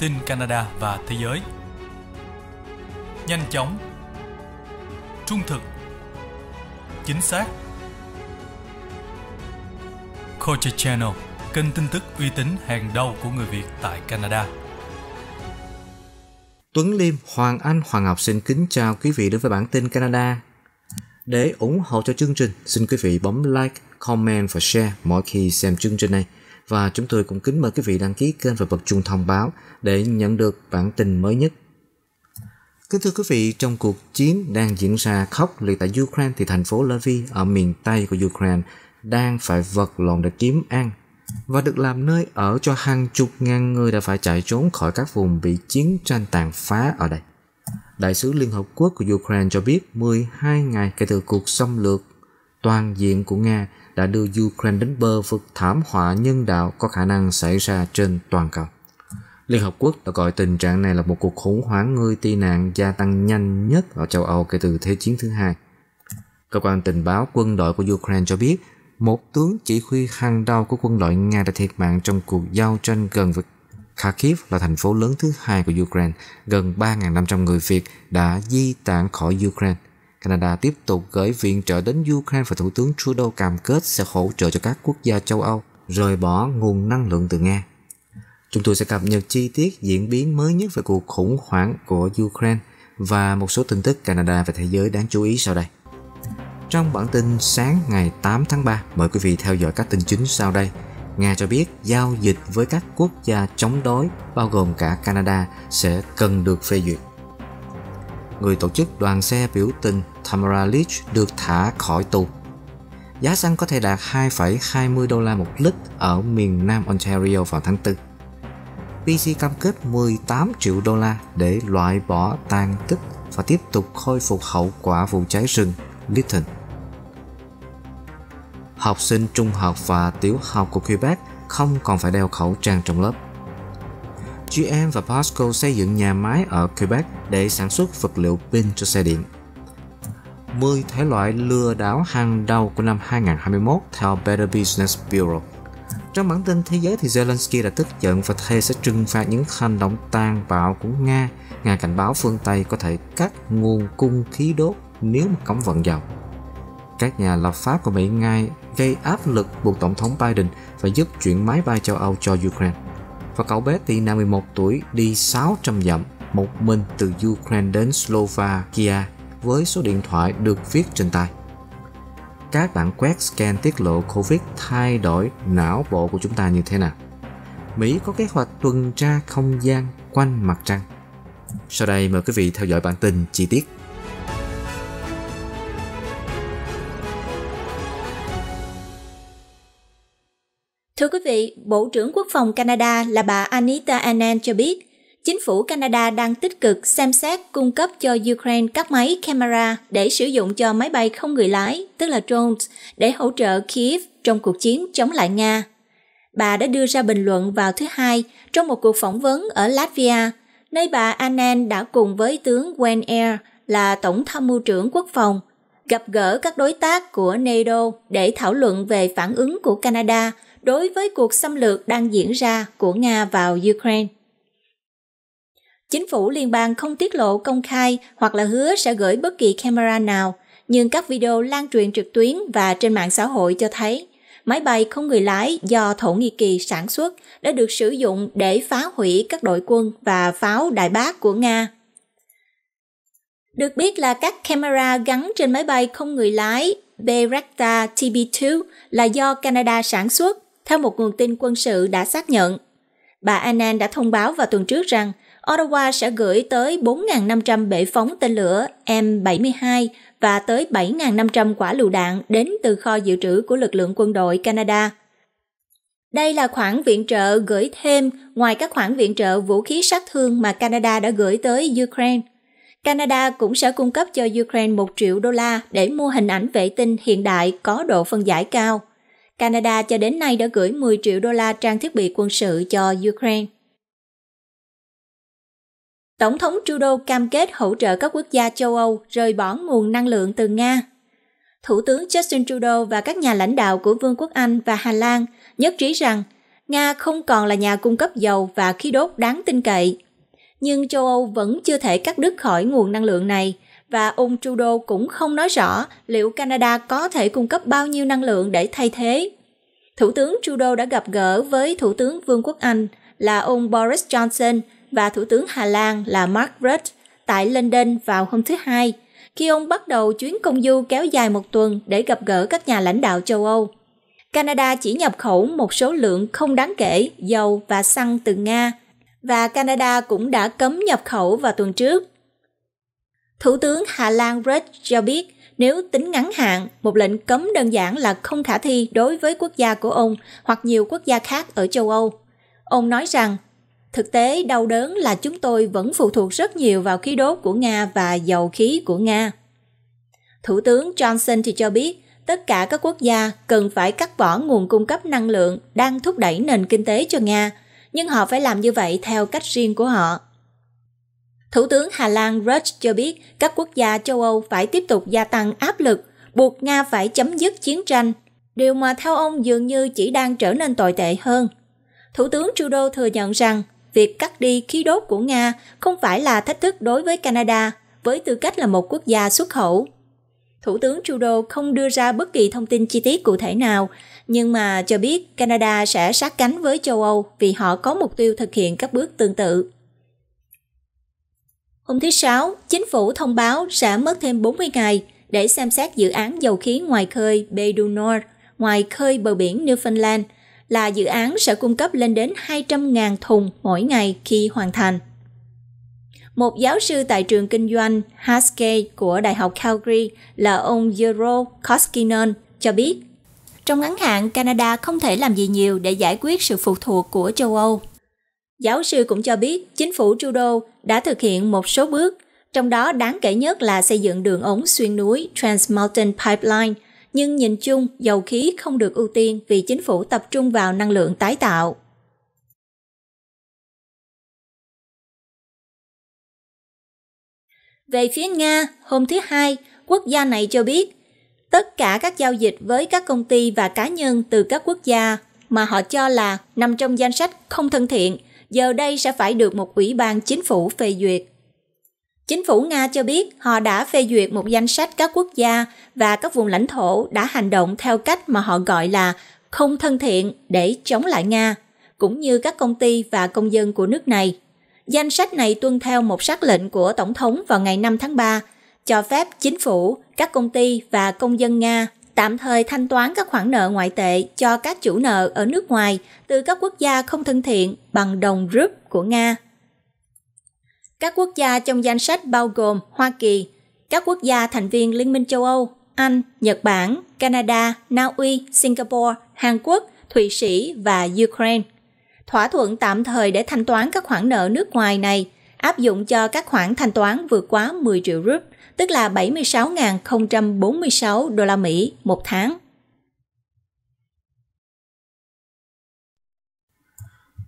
tin Canada và thế giới. Nhanh chóng, trung thực, chính xác. Culture Channel, kênh tin tức uy tín hàng đầu của người Việt tại Canada. Tuấn Liêm, Hoàng Anh, Hoàng Ngọc xin kính chào quý vị đến với bản tin Canada. Để ủng hộ cho chương trình, xin quý vị bấm like, comment và share mỗi khi xem chương trình này – và chúng tôi cũng kính mời quý vị đăng ký kênh và bật chuông thông báo để nhận được bản tin mới nhất. Kính thưa quý vị, trong cuộc chiến đang diễn ra khốc liệt tại Ukraine thì thành phố Lviv ở miền Tây của Ukraine đang phải vật lộn để kiếm ăn và được làm nơi ở cho hàng chục ngàn người đã phải chạy trốn khỏi các vùng bị chiến tranh tàn phá ở đây. Đại sứ Liên Hợp Quốc của Ukraine cho biết 12 ngày kể từ cuộc xâm lược toàn diện của Nga đã đưa Ukraine đến bờ vực thảm họa nhân đạo có khả năng xảy ra trên toàn cầu. Liên Hợp Quốc đã gọi tình trạng này là một cuộc khủng hoảng người tị nạn gia tăng nhanh nhất ở châu Âu kể từ Thế chiến thứ hai. Cơ quan tình báo quân đội của Ukraine cho biết một tướng chỉ huy hàng đầu của quân đội Nga đã thiệt mạng trong cuộc giao tranh gần với Kharkiv là thành phố lớn thứ hai của Ukraine. Gần 3.500 người Việt đã di tản khỏi Ukraine. Canada tiếp tục gửi viện trợ đến Ukraine và Thủ tướng Trudeau cam kết sẽ hỗ trợ cho các quốc gia châu Âu rời bỏ nguồn năng lượng từ Nga. Chúng tôi sẽ cập nhật chi tiết diễn biến mới nhất về cuộc khủng hoảng của Ukraine và một số tin tức Canada và thế giới đáng chú ý sau đây. Trong bản tin sáng ngày 8 tháng 3, mời quý vị theo dõi các tin chính sau đây. Nga cho biết giao dịch với các quốc gia chống đối, bao gồm cả Canada, sẽ cần được phê duyệt người tổ chức đoàn xe biểu tình Tamara Leach được thả khỏi tù. Giá xăng có thể đạt 2,20 đô la một lít ở miền Nam Ontario vào tháng 4. BC cam kết 18 triệu đô la để loại bỏ tàn tích và tiếp tục khôi phục hậu quả vụ cháy rừng Lytton. Học sinh trung học và tiểu học của Quebec không còn phải đeo khẩu trang trong lớp. GM và POSCO xây dựng nhà máy ở Quebec để sản xuất vật liệu pin cho xe điện. 10 thể loại lừa đảo hàng đầu của năm 2021 theo Better Business Bureau. Trong bản tin thế giới thì Zelensky đã tức giận và thề sẽ trừng phạt những hành động tàn bạo của Nga. Nga cảnh báo phương Tây có thể cắt nguồn cung khí đốt nếu mà cấm vận dầu. Các nhà lập pháp của Mỹ ngay gây áp lực buộc Tổng thống Biden phải giúp chuyển máy bay châu Âu cho Ukraine và cậu bé thì năm 11 tuổi đi 600 dặm một mình từ Ukraine đến Slovakia với số điện thoại được viết trên tay. Các bản quét scan tiết lộ COVID thay đổi não bộ của chúng ta như thế nào? Mỹ có kế hoạch tuần tra không gian quanh mặt trăng. Sau đây mời quý vị theo dõi bản tin chi tiết. Thưa quý vị, Bộ trưởng Quốc phòng Canada là bà Anita Anand cho biết, chính phủ Canada đang tích cực xem xét cung cấp cho Ukraine các máy camera để sử dụng cho máy bay không người lái, tức là drones, để hỗ trợ Kiev trong cuộc chiến chống lại Nga. Bà đã đưa ra bình luận vào thứ Hai trong một cuộc phỏng vấn ở Latvia, nơi bà Anand đã cùng với tướng Wayne Eyre là Tổng tham mưu trưởng quốc phòng, gặp gỡ các đối tác của NATO để thảo luận về phản ứng của Canada – đối với cuộc xâm lược đang diễn ra của Nga vào Ukraine. Chính phủ liên bang không tiết lộ công khai hoặc là hứa sẽ gửi bất kỳ camera nào, nhưng các video lan truyền trực tuyến và trên mạng xã hội cho thấy máy bay không người lái do Thổ Nhĩ Kỳ sản xuất đã được sử dụng để phá hủy các đội quân và pháo đại bác của Nga. Được biết là các camera gắn trên máy bay không người lái Beretta TB2 là do Canada sản xuất theo một nguồn tin quân sự đã xác nhận. Bà Annan đã thông báo vào tuần trước rằng Ottawa sẽ gửi tới 4.500 bệ phóng tên lửa M72 và tới 7.500 quả lựu đạn đến từ kho dự trữ của lực lượng quân đội Canada. Đây là khoản viện trợ gửi thêm ngoài các khoản viện trợ vũ khí sát thương mà Canada đã gửi tới Ukraine. Canada cũng sẽ cung cấp cho Ukraine 1 triệu đô la để mua hình ảnh vệ tinh hiện đại có độ phân giải cao. Canada cho đến nay đã gửi 10 triệu đô la trang thiết bị quân sự cho Ukraine. Tổng thống Trudeau cam kết hỗ trợ các quốc gia châu Âu rời bỏ nguồn năng lượng từ Nga. Thủ tướng Justin Trudeau và các nhà lãnh đạo của Vương quốc Anh và Hà Lan nhất trí rằng Nga không còn là nhà cung cấp dầu và khí đốt đáng tin cậy. Nhưng châu Âu vẫn chưa thể cắt đứt khỏi nguồn năng lượng này và ông Trudeau cũng không nói rõ liệu Canada có thể cung cấp bao nhiêu năng lượng để thay thế. Thủ tướng Trudeau đã gặp gỡ với Thủ tướng Vương quốc Anh là ông Boris Johnson và Thủ tướng Hà Lan là Mark Rutte tại London vào hôm thứ Hai, khi ông bắt đầu chuyến công du kéo dài một tuần để gặp gỡ các nhà lãnh đạo châu Âu. Canada chỉ nhập khẩu một số lượng không đáng kể dầu và xăng từ Nga, và Canada cũng đã cấm nhập khẩu vào tuần trước Thủ tướng Hà Lan Rex cho biết, nếu tính ngắn hạn, một lệnh cấm đơn giản là không khả thi đối với quốc gia của ông hoặc nhiều quốc gia khác ở châu Âu. Ông nói rằng, thực tế đau đớn là chúng tôi vẫn phụ thuộc rất nhiều vào khí đốt của Nga và dầu khí của Nga. Thủ tướng Johnson thì cho biết, tất cả các quốc gia cần phải cắt bỏ nguồn cung cấp năng lượng đang thúc đẩy nền kinh tế cho Nga, nhưng họ phải làm như vậy theo cách riêng của họ. Thủ tướng Hà Lan Rutte cho biết các quốc gia châu Âu phải tiếp tục gia tăng áp lực, buộc Nga phải chấm dứt chiến tranh, điều mà theo ông dường như chỉ đang trở nên tồi tệ hơn. Thủ tướng Trudeau thừa nhận rằng việc cắt đi khí đốt của Nga không phải là thách thức đối với Canada với tư cách là một quốc gia xuất khẩu. Thủ tướng Trudeau không đưa ra bất kỳ thông tin chi tiết cụ thể nào, nhưng mà cho biết Canada sẽ sát cánh với châu Âu vì họ có mục tiêu thực hiện các bước tương tự. Hôm thứ Sáu, chính phủ thông báo sẽ mất thêm 40 ngày để xem xét dự án dầu khí ngoài khơi Nord, ngoài khơi bờ biển Newfoundland, là dự án sẽ cung cấp lên đến 200.000 thùng mỗi ngày khi hoàn thành. Một giáo sư tại trường kinh doanh Haskell của Đại học Calgary là ông Jero Koskinen cho biết, trong ngắn hạn, Canada không thể làm gì nhiều để giải quyết sự phụ thuộc của châu Âu Giáo sư cũng cho biết chính phủ Trudeau đã thực hiện một số bước, trong đó đáng kể nhất là xây dựng đường ống xuyên núi Trans Mountain Pipeline, nhưng nhìn chung dầu khí không được ưu tiên vì chính phủ tập trung vào năng lượng tái tạo. Về phía Nga, hôm thứ Hai, quốc gia này cho biết tất cả các giao dịch với các công ty và cá nhân từ các quốc gia mà họ cho là nằm trong danh sách không thân thiện – giờ đây sẽ phải được một ủy ban chính phủ phê duyệt. Chính phủ Nga cho biết họ đã phê duyệt một danh sách các quốc gia và các vùng lãnh thổ đã hành động theo cách mà họ gọi là không thân thiện để chống lại Nga, cũng như các công ty và công dân của nước này. Danh sách này tuân theo một sắc lệnh của Tổng thống vào ngày 5 tháng 3, cho phép chính phủ, các công ty và công dân Nga tạm thời thanh toán các khoản nợ ngoại tệ cho các chủ nợ ở nước ngoài từ các quốc gia không thân thiện bằng đồng rúp của Nga. Các quốc gia trong danh sách bao gồm Hoa Kỳ, các quốc gia thành viên Liên minh châu Âu, Anh, Nhật Bản, Canada, Na Uy, Singapore, Hàn Quốc, Thụy Sĩ và Ukraine. Thỏa thuận tạm thời để thanh toán các khoản nợ nước ngoài này áp dụng cho các khoản thanh toán vượt quá 10 triệu rúp tức là 76.046 đô la Mỹ một tháng.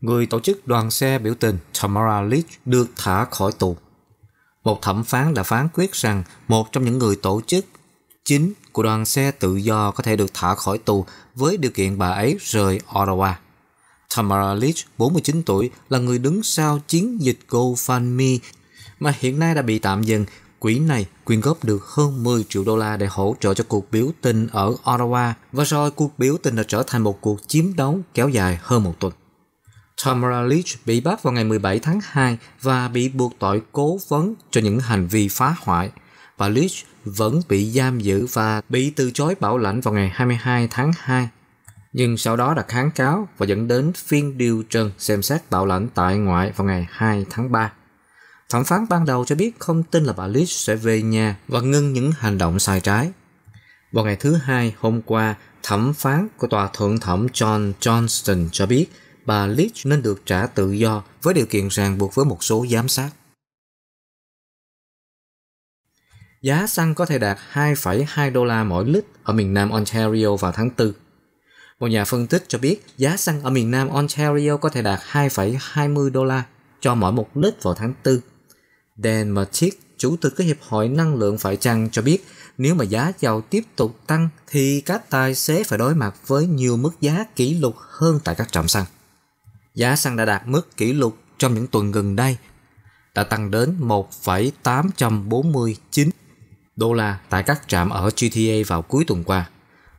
Người tổ chức đoàn xe biểu tình Tamara Leach được thả khỏi tù. Một thẩm phán đã phán quyết rằng một trong những người tổ chức chính của đoàn xe tự do có thể được thả khỏi tù với điều kiện bà ấy rời Ottawa. Tamara Leach, 49 tuổi, là người đứng sau chiến dịch GoFundMe mà hiện nay đã bị tạm dừng Quỹ này quyên góp được hơn 10 triệu đô la để hỗ trợ cho cuộc biểu tình ở Ottawa và rồi cuộc biểu tình đã trở thành một cuộc chiếm đấu kéo dài hơn một tuần. Tamara Leach bị bắt vào ngày 17 tháng 2 và bị buộc tội cố vấn cho những hành vi phá hoại. và Leach vẫn bị giam giữ và bị từ chối bảo lãnh vào ngày 22 tháng 2. Nhưng sau đó đã kháng cáo và dẫn đến phiên điều trần xem xét bảo lãnh tại ngoại vào ngày 2 tháng 3. Thẩm phán ban đầu cho biết không tin là bà Liz sẽ về nhà và ngưng những hành động sai trái. Vào ngày thứ hai hôm qua, thẩm phán của tòa thượng thẩm John Johnston cho biết bà Liz nên được trả tự do với điều kiện ràng buộc với một số giám sát. Giá xăng có thể đạt 2,2 đô la mỗi lít ở miền nam Ontario vào tháng 4. Một nhà phân tích cho biết giá xăng ở miền nam Ontario có thể đạt 2,20 đô la cho mỗi một lít vào tháng 4 Dan Mertic, chủ tịch của Hiệp hội Năng lượng phải chăng cho biết nếu mà giá dầu tiếp tục tăng thì các tài xế phải đối mặt với nhiều mức giá kỷ lục hơn tại các trạm xăng. Giá xăng đã đạt mức kỷ lục trong những tuần gần đây, đã tăng đến 1,849 đô la tại các trạm ở GTA vào cuối tuần qua.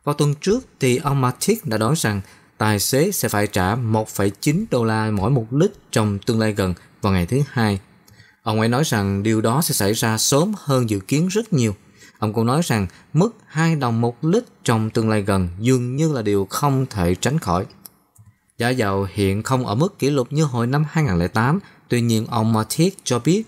Vào tuần trước thì ông Matic đã nói rằng tài xế sẽ phải trả 1,9 đô la mỗi một lít trong tương lai gần vào ngày thứ hai Ông ấy nói rằng điều đó sẽ xảy ra sớm hơn dự kiến rất nhiều. Ông cũng nói rằng mức 2 đồng một lít trong tương lai gần dường như là điều không thể tránh khỏi. Giá dầu hiện không ở mức kỷ lục như hồi năm 2008, tuy nhiên ông Matic cho biết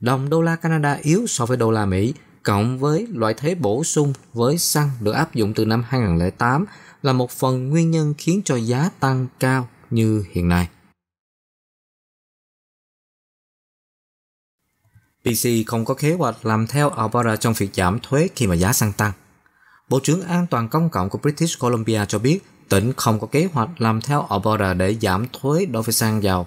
đồng đô la Canada yếu so với đô la Mỹ, cộng với loại thế bổ sung với xăng được áp dụng từ năm 2008 là một phần nguyên nhân khiến cho giá tăng cao như hiện nay. PC không có kế hoạch làm theo Alberta trong việc giảm thuế khi mà giá xăng tăng. Bộ trưởng An toàn Công cộng của British Columbia cho biết tỉnh không có kế hoạch làm theo Alberta để giảm thuế đối với xăng dầu.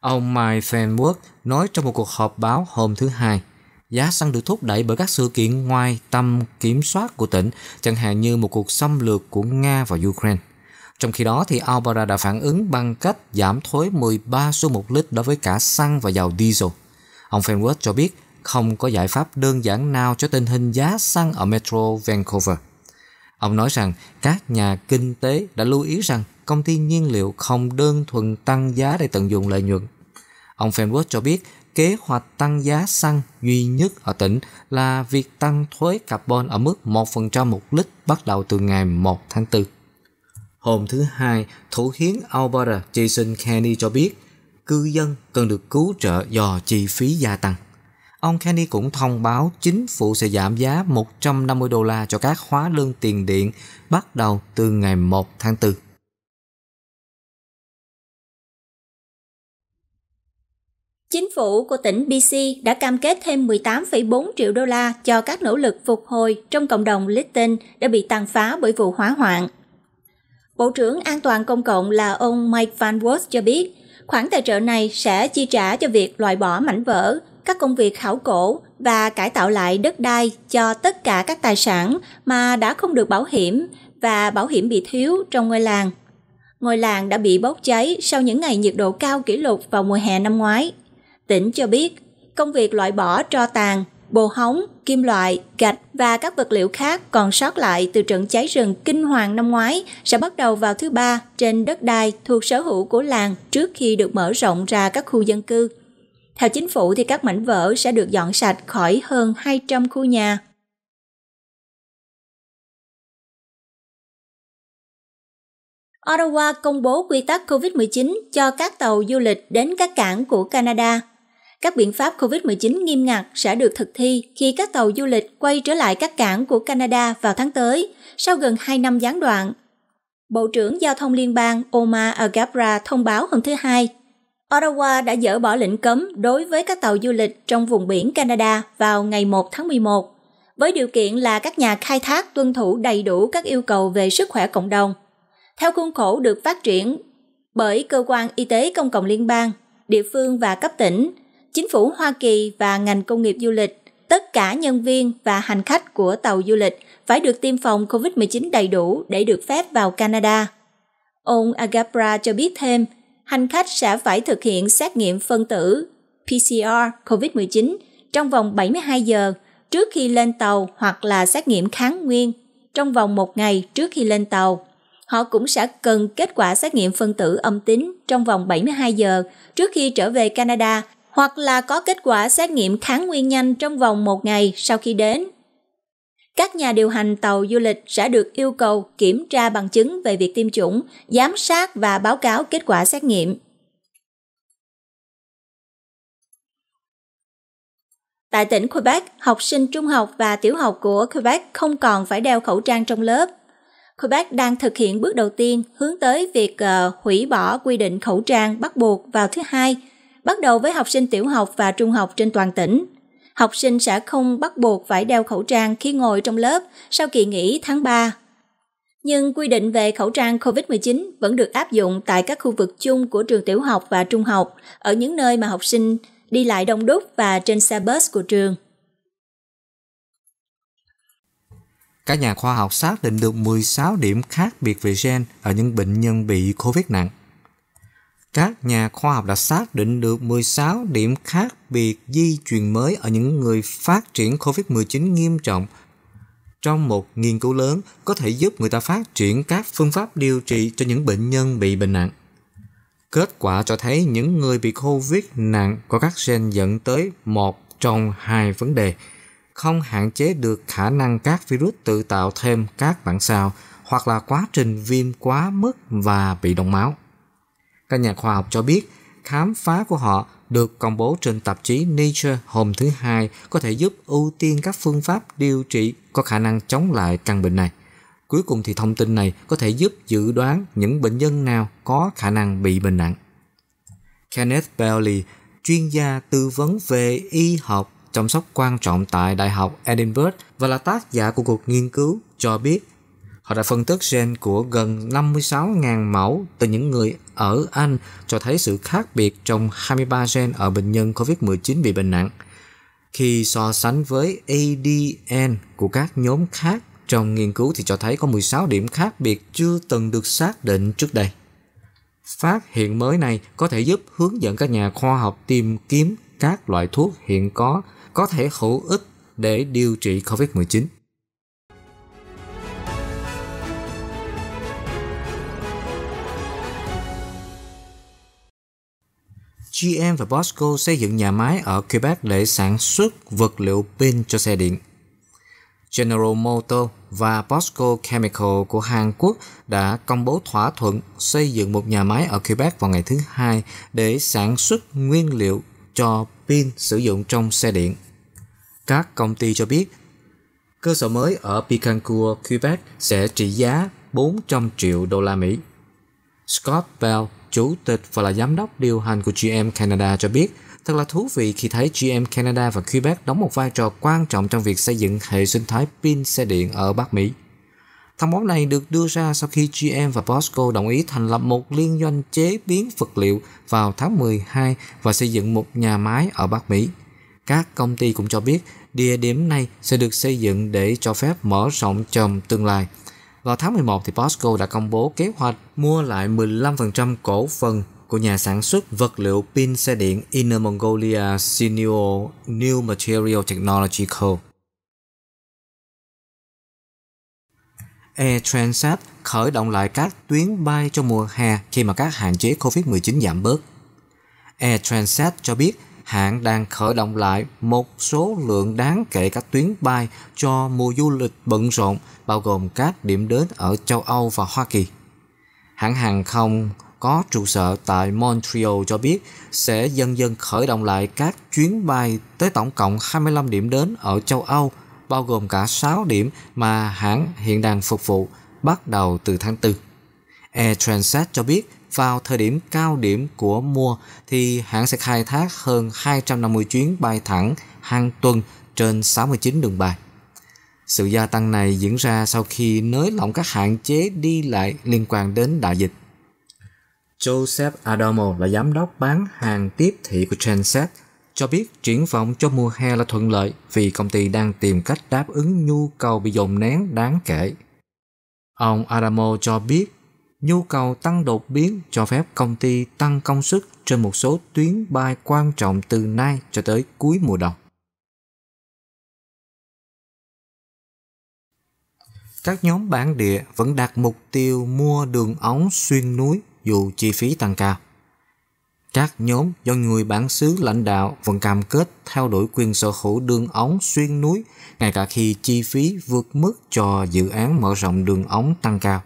Ông Mike Fenwood nói trong một cuộc họp báo hôm thứ Hai, giá xăng được thúc đẩy bởi các sự kiện ngoài tầm kiểm soát của tỉnh, chẳng hạn như một cuộc xâm lược của Nga vào Ukraine. Trong khi đó, thì Alberta đã phản ứng bằng cách giảm thuế 13 xu một lít đối với cả xăng và dầu diesel. Ông Fenwood cho biết không có giải pháp đơn giản nào cho tình hình giá xăng ở Metro Vancouver. Ông nói rằng các nhà kinh tế đã lưu ý rằng công ty nhiên liệu không đơn thuần tăng giá để tận dụng lợi nhuận. Ông Fenwood cho biết kế hoạch tăng giá xăng duy nhất ở tỉnh là việc tăng thuế carbon ở mức 1% một lít bắt đầu từ ngày 1 tháng 4. Hôm thứ Hai, Thủ hiến Alberta Jason Kenney cho biết cư dân cần được cứu trợ do chi phí gia tăng. Ông Kenny cũng thông báo chính phủ sẽ giảm giá 150 đô la cho các hóa đơn tiền điện bắt đầu từ ngày 1 tháng 4. Chính phủ của tỉnh BC đã cam kết thêm 18,4 triệu đô la cho các nỗ lực phục hồi trong cộng đồng Litton đã bị tàn phá bởi vụ hỏa hoạn. Bộ trưởng An toàn Công cộng là ông Mike Van Wood cho biết Khoản tài trợ này sẽ chi trả cho việc loại bỏ mảnh vỡ, các công việc khảo cổ và cải tạo lại đất đai cho tất cả các tài sản mà đã không được bảo hiểm và bảo hiểm bị thiếu trong ngôi làng. Ngôi làng đã bị bốc cháy sau những ngày nhiệt độ cao kỷ lục vào mùa hè năm ngoái. Tỉnh cho biết, công việc loại bỏ tro tàn bồ hóng, kim loại, gạch và các vật liệu khác còn sót lại từ trận cháy rừng kinh hoàng năm ngoái sẽ bắt đầu vào thứ ba trên đất đai thuộc sở hữu của làng trước khi được mở rộng ra các khu dân cư. Theo chính phủ thì các mảnh vỡ sẽ được dọn sạch khỏi hơn 200 khu nhà. Ottawa công bố quy tắc COVID-19 cho các tàu du lịch đến các cảng của Canada các biện pháp COVID-19 nghiêm ngặt sẽ được thực thi khi các tàu du lịch quay trở lại các cảng của Canada vào tháng tới, sau gần 2 năm gián đoạn. Bộ trưởng Giao thông Liên bang Omar Agabra thông báo hôm thứ Hai, Ottawa đã dỡ bỏ lệnh cấm đối với các tàu du lịch trong vùng biển Canada vào ngày 1 tháng 11, với điều kiện là các nhà khai thác tuân thủ đầy đủ các yêu cầu về sức khỏe cộng đồng. Theo khuôn khổ được phát triển bởi Cơ quan Y tế Công cộng Liên bang, địa phương và cấp tỉnh, chính phủ Hoa Kỳ và ngành công nghiệp du lịch, tất cả nhân viên và hành khách của tàu du lịch phải được tiêm phòng COVID-19 đầy đủ để được phép vào Canada. Ông Agapra cho biết thêm, hành khách sẽ phải thực hiện xét nghiệm phân tử PCR COVID-19 trong vòng 72 giờ trước khi lên tàu hoặc là xét nghiệm kháng nguyên trong vòng một ngày trước khi lên tàu. Họ cũng sẽ cần kết quả xét nghiệm phân tử âm tính trong vòng 72 giờ trước khi trở về Canada hoặc là có kết quả xét nghiệm kháng nguyên nhanh trong vòng một ngày sau khi đến. Các nhà điều hành tàu du lịch sẽ được yêu cầu kiểm tra bằng chứng về việc tiêm chủng, giám sát và báo cáo kết quả xét nghiệm. Tại tỉnh Quebec, học sinh trung học và tiểu học của Quebec không còn phải đeo khẩu trang trong lớp. Quebec đang thực hiện bước đầu tiên hướng tới việc uh, hủy bỏ quy định khẩu trang bắt buộc vào thứ hai – bắt đầu với học sinh tiểu học và trung học trên toàn tỉnh. Học sinh sẽ không bắt buộc phải đeo khẩu trang khi ngồi trong lớp sau kỳ nghỉ tháng 3. Nhưng quy định về khẩu trang COVID-19 vẫn được áp dụng tại các khu vực chung của trường tiểu học và trung học, ở những nơi mà học sinh đi lại đông đúc và trên xe bus của trường. Các nhà khoa học xác định được 16 điểm khác biệt về gen ở những bệnh nhân bị COVID nặng. Các nhà khoa học đã xác định được 16 điểm khác biệt di truyền mới ở những người phát triển COVID-19 nghiêm trọng. Trong một nghiên cứu lớn có thể giúp người ta phát triển các phương pháp điều trị cho những bệnh nhân bị bệnh nặng. Kết quả cho thấy những người bị COVID nặng có các gen dẫn tới một trong hai vấn đề không hạn chế được khả năng các virus tự tạo thêm các bản sao hoặc là quá trình viêm quá mức và bị đông máu. Các nhà khoa học cho biết, khám phá của họ được công bố trên tạp chí Nature hôm thứ Hai có thể giúp ưu tiên các phương pháp điều trị có khả năng chống lại căn bệnh này. Cuối cùng thì thông tin này có thể giúp dự đoán những bệnh nhân nào có khả năng bị bệnh nặng. Kenneth Bailey, chuyên gia tư vấn về y học chăm sóc quan trọng tại Đại học Edinburgh và là tác giả của cuộc nghiên cứu, cho biết họ đã phân tích gen của gần 56.000 mẫu từ những người ở Anh cho thấy sự khác biệt trong 23 gen ở bệnh nhân COVID-19 bị bệnh nặng. Khi so sánh với ADN của các nhóm khác trong nghiên cứu thì cho thấy có 16 điểm khác biệt chưa từng được xác định trước đây. Phát hiện mới này có thể giúp hướng dẫn các nhà khoa học tìm kiếm các loại thuốc hiện có có thể hữu ích để điều trị COVID-19. GM và Bosco xây dựng nhà máy ở Quebec để sản xuất vật liệu pin cho xe điện. General Motors và Bosco Chemical của Hàn Quốc đã công bố thỏa thuận xây dựng một nhà máy ở Quebec vào ngày thứ Hai để sản xuất nguyên liệu cho pin sử dụng trong xe điện. Các công ty cho biết, cơ sở mới ở Picancourt, Quebec sẽ trị giá 400 triệu đô la Mỹ. Scott Bell chủ tịch và là giám đốc điều hành của GM Canada cho biết, thật là thú vị khi thấy GM Canada và Quebec đóng một vai trò quan trọng trong việc xây dựng hệ sinh thái pin xe điện ở Bắc Mỹ. Thông báo này được đưa ra sau khi GM và POSCO đồng ý thành lập một liên doanh chế biến vật liệu vào tháng 12 và xây dựng một nhà máy ở Bắc Mỹ. Các công ty cũng cho biết địa điểm này sẽ được xây dựng để cho phép mở rộng trong tương lai – vào tháng 11 thì POSCO đã công bố kế hoạch mua lại 15% cổ phần của nhà sản xuất vật liệu pin xe điện Inner Mongolia Sinuo New Material Technology Co. Air Transat khởi động lại các tuyến bay trong mùa hè khi mà các hạn chế COVID-19 giảm bớt. Air Transat cho biết hãng đang khởi động lại một số lượng đáng kể các tuyến bay cho mùa du lịch bận rộn, bao gồm các điểm đến ở châu Âu và Hoa Kỳ. Hãng hàng không có trụ sở tại Montreal cho biết sẽ dần dần khởi động lại các chuyến bay tới tổng cộng 25 điểm đến ở châu Âu, bao gồm cả 6 điểm mà hãng hiện đang phục vụ bắt đầu từ tháng 4. Air Transat cho biết vào thời điểm cao điểm của mùa thì hãng sẽ khai thác hơn 250 chuyến bay thẳng hàng tuần trên 69 đường bay. Sự gia tăng này diễn ra sau khi nới lỏng các hạn chế đi lại liên quan đến đại dịch. Joseph Adamo là giám đốc bán hàng tiếp thị của Transat cho biết triển vọng cho mùa hè là thuận lợi vì công ty đang tìm cách đáp ứng nhu cầu bị dồn nén đáng kể. Ông Adamo cho biết Nhu cầu tăng đột biến cho phép công ty tăng công suất trên một số tuyến bay quan trọng từ nay cho tới cuối mùa đông. Các nhóm bản địa vẫn đạt mục tiêu mua đường ống xuyên núi dù chi phí tăng cao. Các nhóm do người bản xứ lãnh đạo vẫn cam kết theo đuổi quyền sở hữu đường ống xuyên núi ngay cả khi chi phí vượt mức cho dự án mở rộng đường ống tăng cao.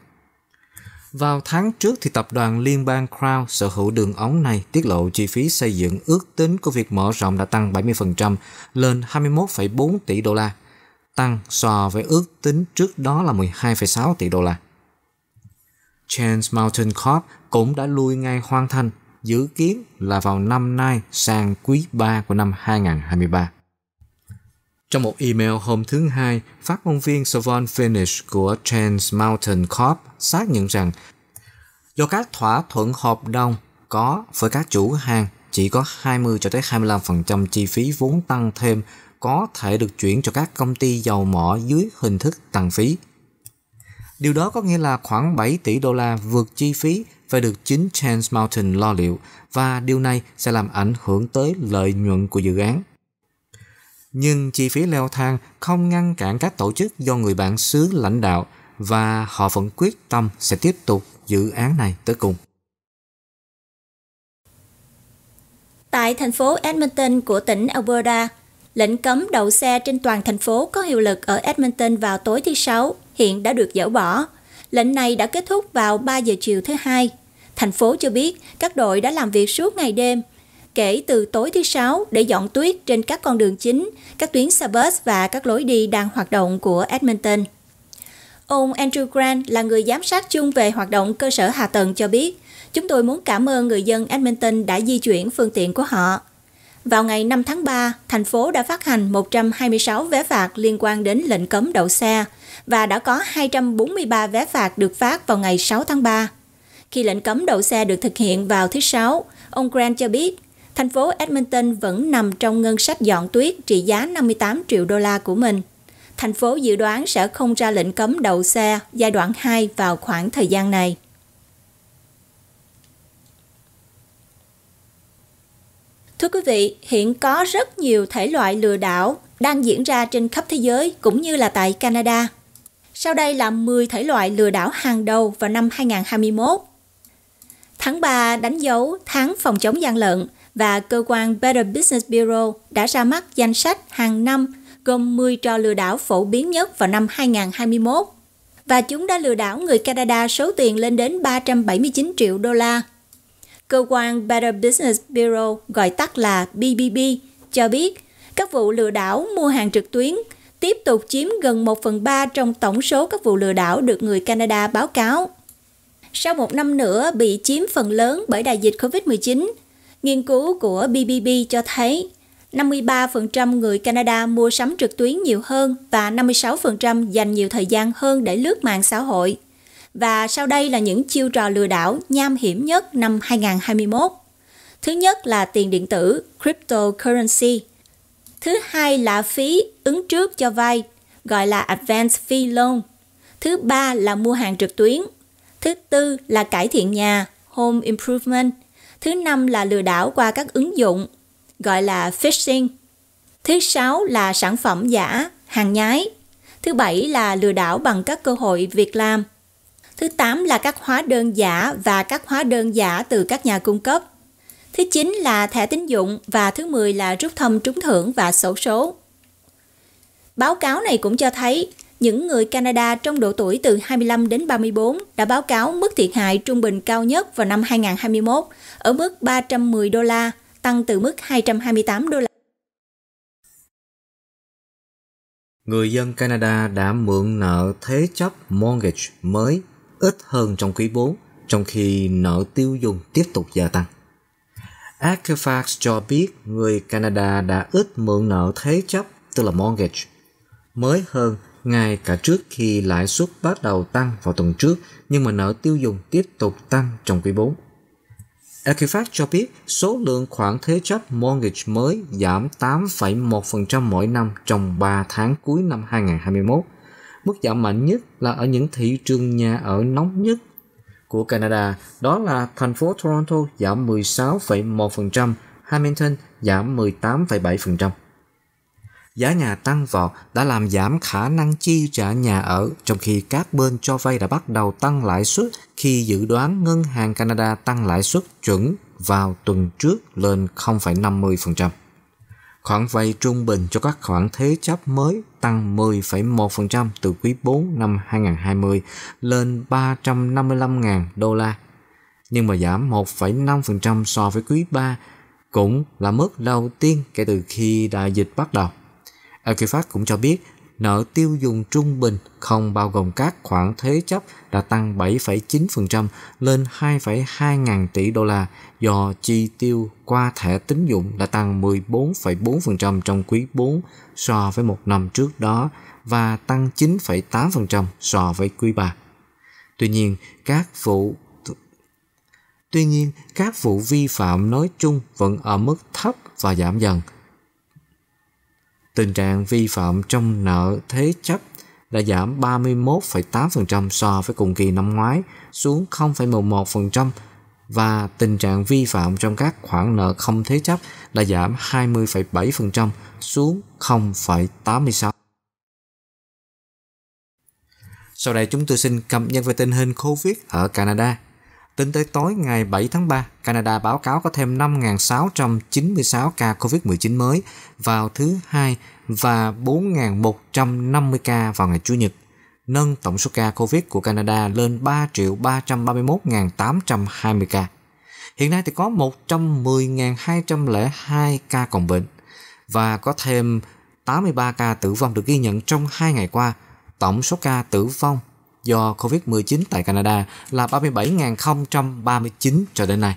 Vào tháng trước thì tập đoàn liên bang Crown sở hữu đường ống này tiết lộ chi phí xây dựng ước tính của việc mở rộng đã tăng 70% lên 21,4 tỷ đô la, tăng so với ước tính trước đó là 12,6 tỷ đô la. Chance Mountain Corp cũng đã lui ngay hoàn thành, dự kiến là vào năm nay sang quý 3 của năm 2023. Trong một email hôm thứ Hai, phát ngôn viên Savon Finish của Trans Mountain Corp xác nhận rằng do các thỏa thuận hợp đồng có với các chủ hàng chỉ có 20 cho tới 25% chi phí vốn tăng thêm có thể được chuyển cho các công ty dầu mỏ dưới hình thức tăng phí. Điều đó có nghĩa là khoảng 7 tỷ đô la vượt chi phí và được chính Trans Mountain lo liệu và điều này sẽ làm ảnh hưởng tới lợi nhuận của dự án nhưng chi phí leo thang không ngăn cản các tổ chức do người bạn xứ lãnh đạo và họ vẫn quyết tâm sẽ tiếp tục dự án này tới cùng. Tại thành phố Edmonton của tỉnh Alberta, lệnh cấm đậu xe trên toàn thành phố có hiệu lực ở Edmonton vào tối thứ Sáu hiện đã được dỡ bỏ. Lệnh này đã kết thúc vào 3 giờ chiều thứ Hai. Thành phố cho biết các đội đã làm việc suốt ngày đêm kể từ tối thứ Sáu để dọn tuyết trên các con đường chính, các tuyến xe bus và các lối đi đang hoạt động của Edmonton. Ông Andrew Grant là người giám sát chung về hoạt động cơ sở hạ tầng cho biết, chúng tôi muốn cảm ơn người dân Edmonton đã di chuyển phương tiện của họ. Vào ngày 5 tháng 3, thành phố đã phát hành 126 vé phạt liên quan đến lệnh cấm đậu xe và đã có 243 vé phạt được phát vào ngày 6 tháng 3. Khi lệnh cấm đậu xe được thực hiện vào thứ Sáu, ông Grant cho biết thành phố Edmonton vẫn nằm trong ngân sách dọn tuyết trị giá 58 triệu đô la của mình. Thành phố dự đoán sẽ không ra lệnh cấm đậu xe giai đoạn 2 vào khoảng thời gian này. Thưa quý vị, hiện có rất nhiều thể loại lừa đảo đang diễn ra trên khắp thế giới cũng như là tại Canada. Sau đây là 10 thể loại lừa đảo hàng đầu vào năm 2021. Tháng 3 đánh dấu tháng phòng chống gian lận, và cơ quan Better Business Bureau đã ra mắt danh sách hàng năm gồm 10 trò lừa đảo phổ biến nhất vào năm 2021 và chúng đã lừa đảo người Canada số tiền lên đến 379 triệu đô la. Cơ quan Better Business Bureau gọi tắt là BBB cho biết các vụ lừa đảo mua hàng trực tuyến tiếp tục chiếm gần 1 phần 3 trong tổng số các vụ lừa đảo được người Canada báo cáo. Sau một năm nữa bị chiếm phần lớn bởi đại dịch COVID-19, Nghiên cứu của BBB cho thấy 53% người Canada mua sắm trực tuyến nhiều hơn và 56% dành nhiều thời gian hơn để lướt mạng xã hội. Và sau đây là những chiêu trò lừa đảo nham hiểm nhất năm 2021. Thứ nhất là tiền điện tử, cryptocurrency. Thứ hai là phí ứng trước cho vay, gọi là advance fee loan. Thứ ba là mua hàng trực tuyến. Thứ tư là cải thiện nhà, home improvement – Thứ năm là lừa đảo qua các ứng dụng, gọi là phishing. Thứ sáu là sản phẩm giả, hàng nhái. Thứ bảy là lừa đảo bằng các cơ hội việc làm. Thứ tám là các hóa đơn giả và các hóa đơn giả từ các nhà cung cấp. Thứ chín là thẻ tín dụng và thứ mười là rút thăm trúng thưởng và sổ số. Báo cáo này cũng cho thấy những người Canada trong độ tuổi từ 25 đến 34 đã báo cáo mức thiệt hại trung bình cao nhất vào năm 2021 ở mức 310 đô la, tăng từ mức 228 đô la. Người dân Canada đã mượn nợ thế chấp mortgage mới ít hơn trong quý 4, trong khi nợ tiêu dùng tiếp tục gia tăng. Equifax cho biết người Canada đã ít mượn nợ thế chấp, tức là mortgage, mới hơn ngay cả trước khi lãi suất bắt đầu tăng vào tuần trước nhưng mà nợ tiêu dùng tiếp tục tăng trong quý 4. Equifax cho biết số lượng khoản thế chấp mortgage mới giảm 8,1% mỗi năm trong 3 tháng cuối năm 2021. Mức giảm mạnh nhất là ở những thị trường nhà ở nóng nhất của Canada, đó là thành phố Toronto giảm 16,1%, Hamilton giảm 18,7% giá nhà tăng vọt đã làm giảm khả năng chi trả nhà ở, trong khi các bên cho vay đã bắt đầu tăng lãi suất khi dự đoán Ngân hàng Canada tăng lãi suất chuẩn vào tuần trước lên 0,50%. Khoản vay trung bình cho các khoản thế chấp mới tăng 10,1% từ quý 4 năm 2020 lên 355.000 đô la, nhưng mà giảm 1,5% so với quý 3 cũng là mức đầu tiên kể từ khi đại dịch bắt đầu. Equifax cũng cho biết nợ tiêu dùng trung bình không bao gồm các khoản thế chấp đã tăng 7,9% lên 2,2 ngàn tỷ đô la do chi tiêu qua thẻ tín dụng đã tăng 14,4% trong quý 4 so với một năm trước đó và tăng 9,8% so với quý 3. Tuy nhiên, các vụ Tuy nhiên, các vụ vi phạm nói chung vẫn ở mức thấp và giảm dần – tình trạng vi phạm trong nợ thế chấp đã giảm 31,8% so với cùng kỳ năm ngoái xuống 0,11% và tình trạng vi phạm trong các khoản nợ không thế chấp đã giảm 20,7% xuống 0,86. Sau đây chúng tôi xin cập nhật về tình hình Covid ở Canada. Tính tới tối ngày 7 tháng 3, Canada báo cáo có thêm 5.696 ca COVID-19 mới vào thứ hai và 4.150 ca vào ngày Chủ nhật, nâng tổng số ca COVID của Canada lên 3.331.820 ca. Hiện nay thì có 110.202 ca còn bệnh và có thêm 83 ca tử vong được ghi nhận trong 2 ngày qua. Tổng số ca tử vong do COVID-19 tại Canada là 37.039 cho đến nay.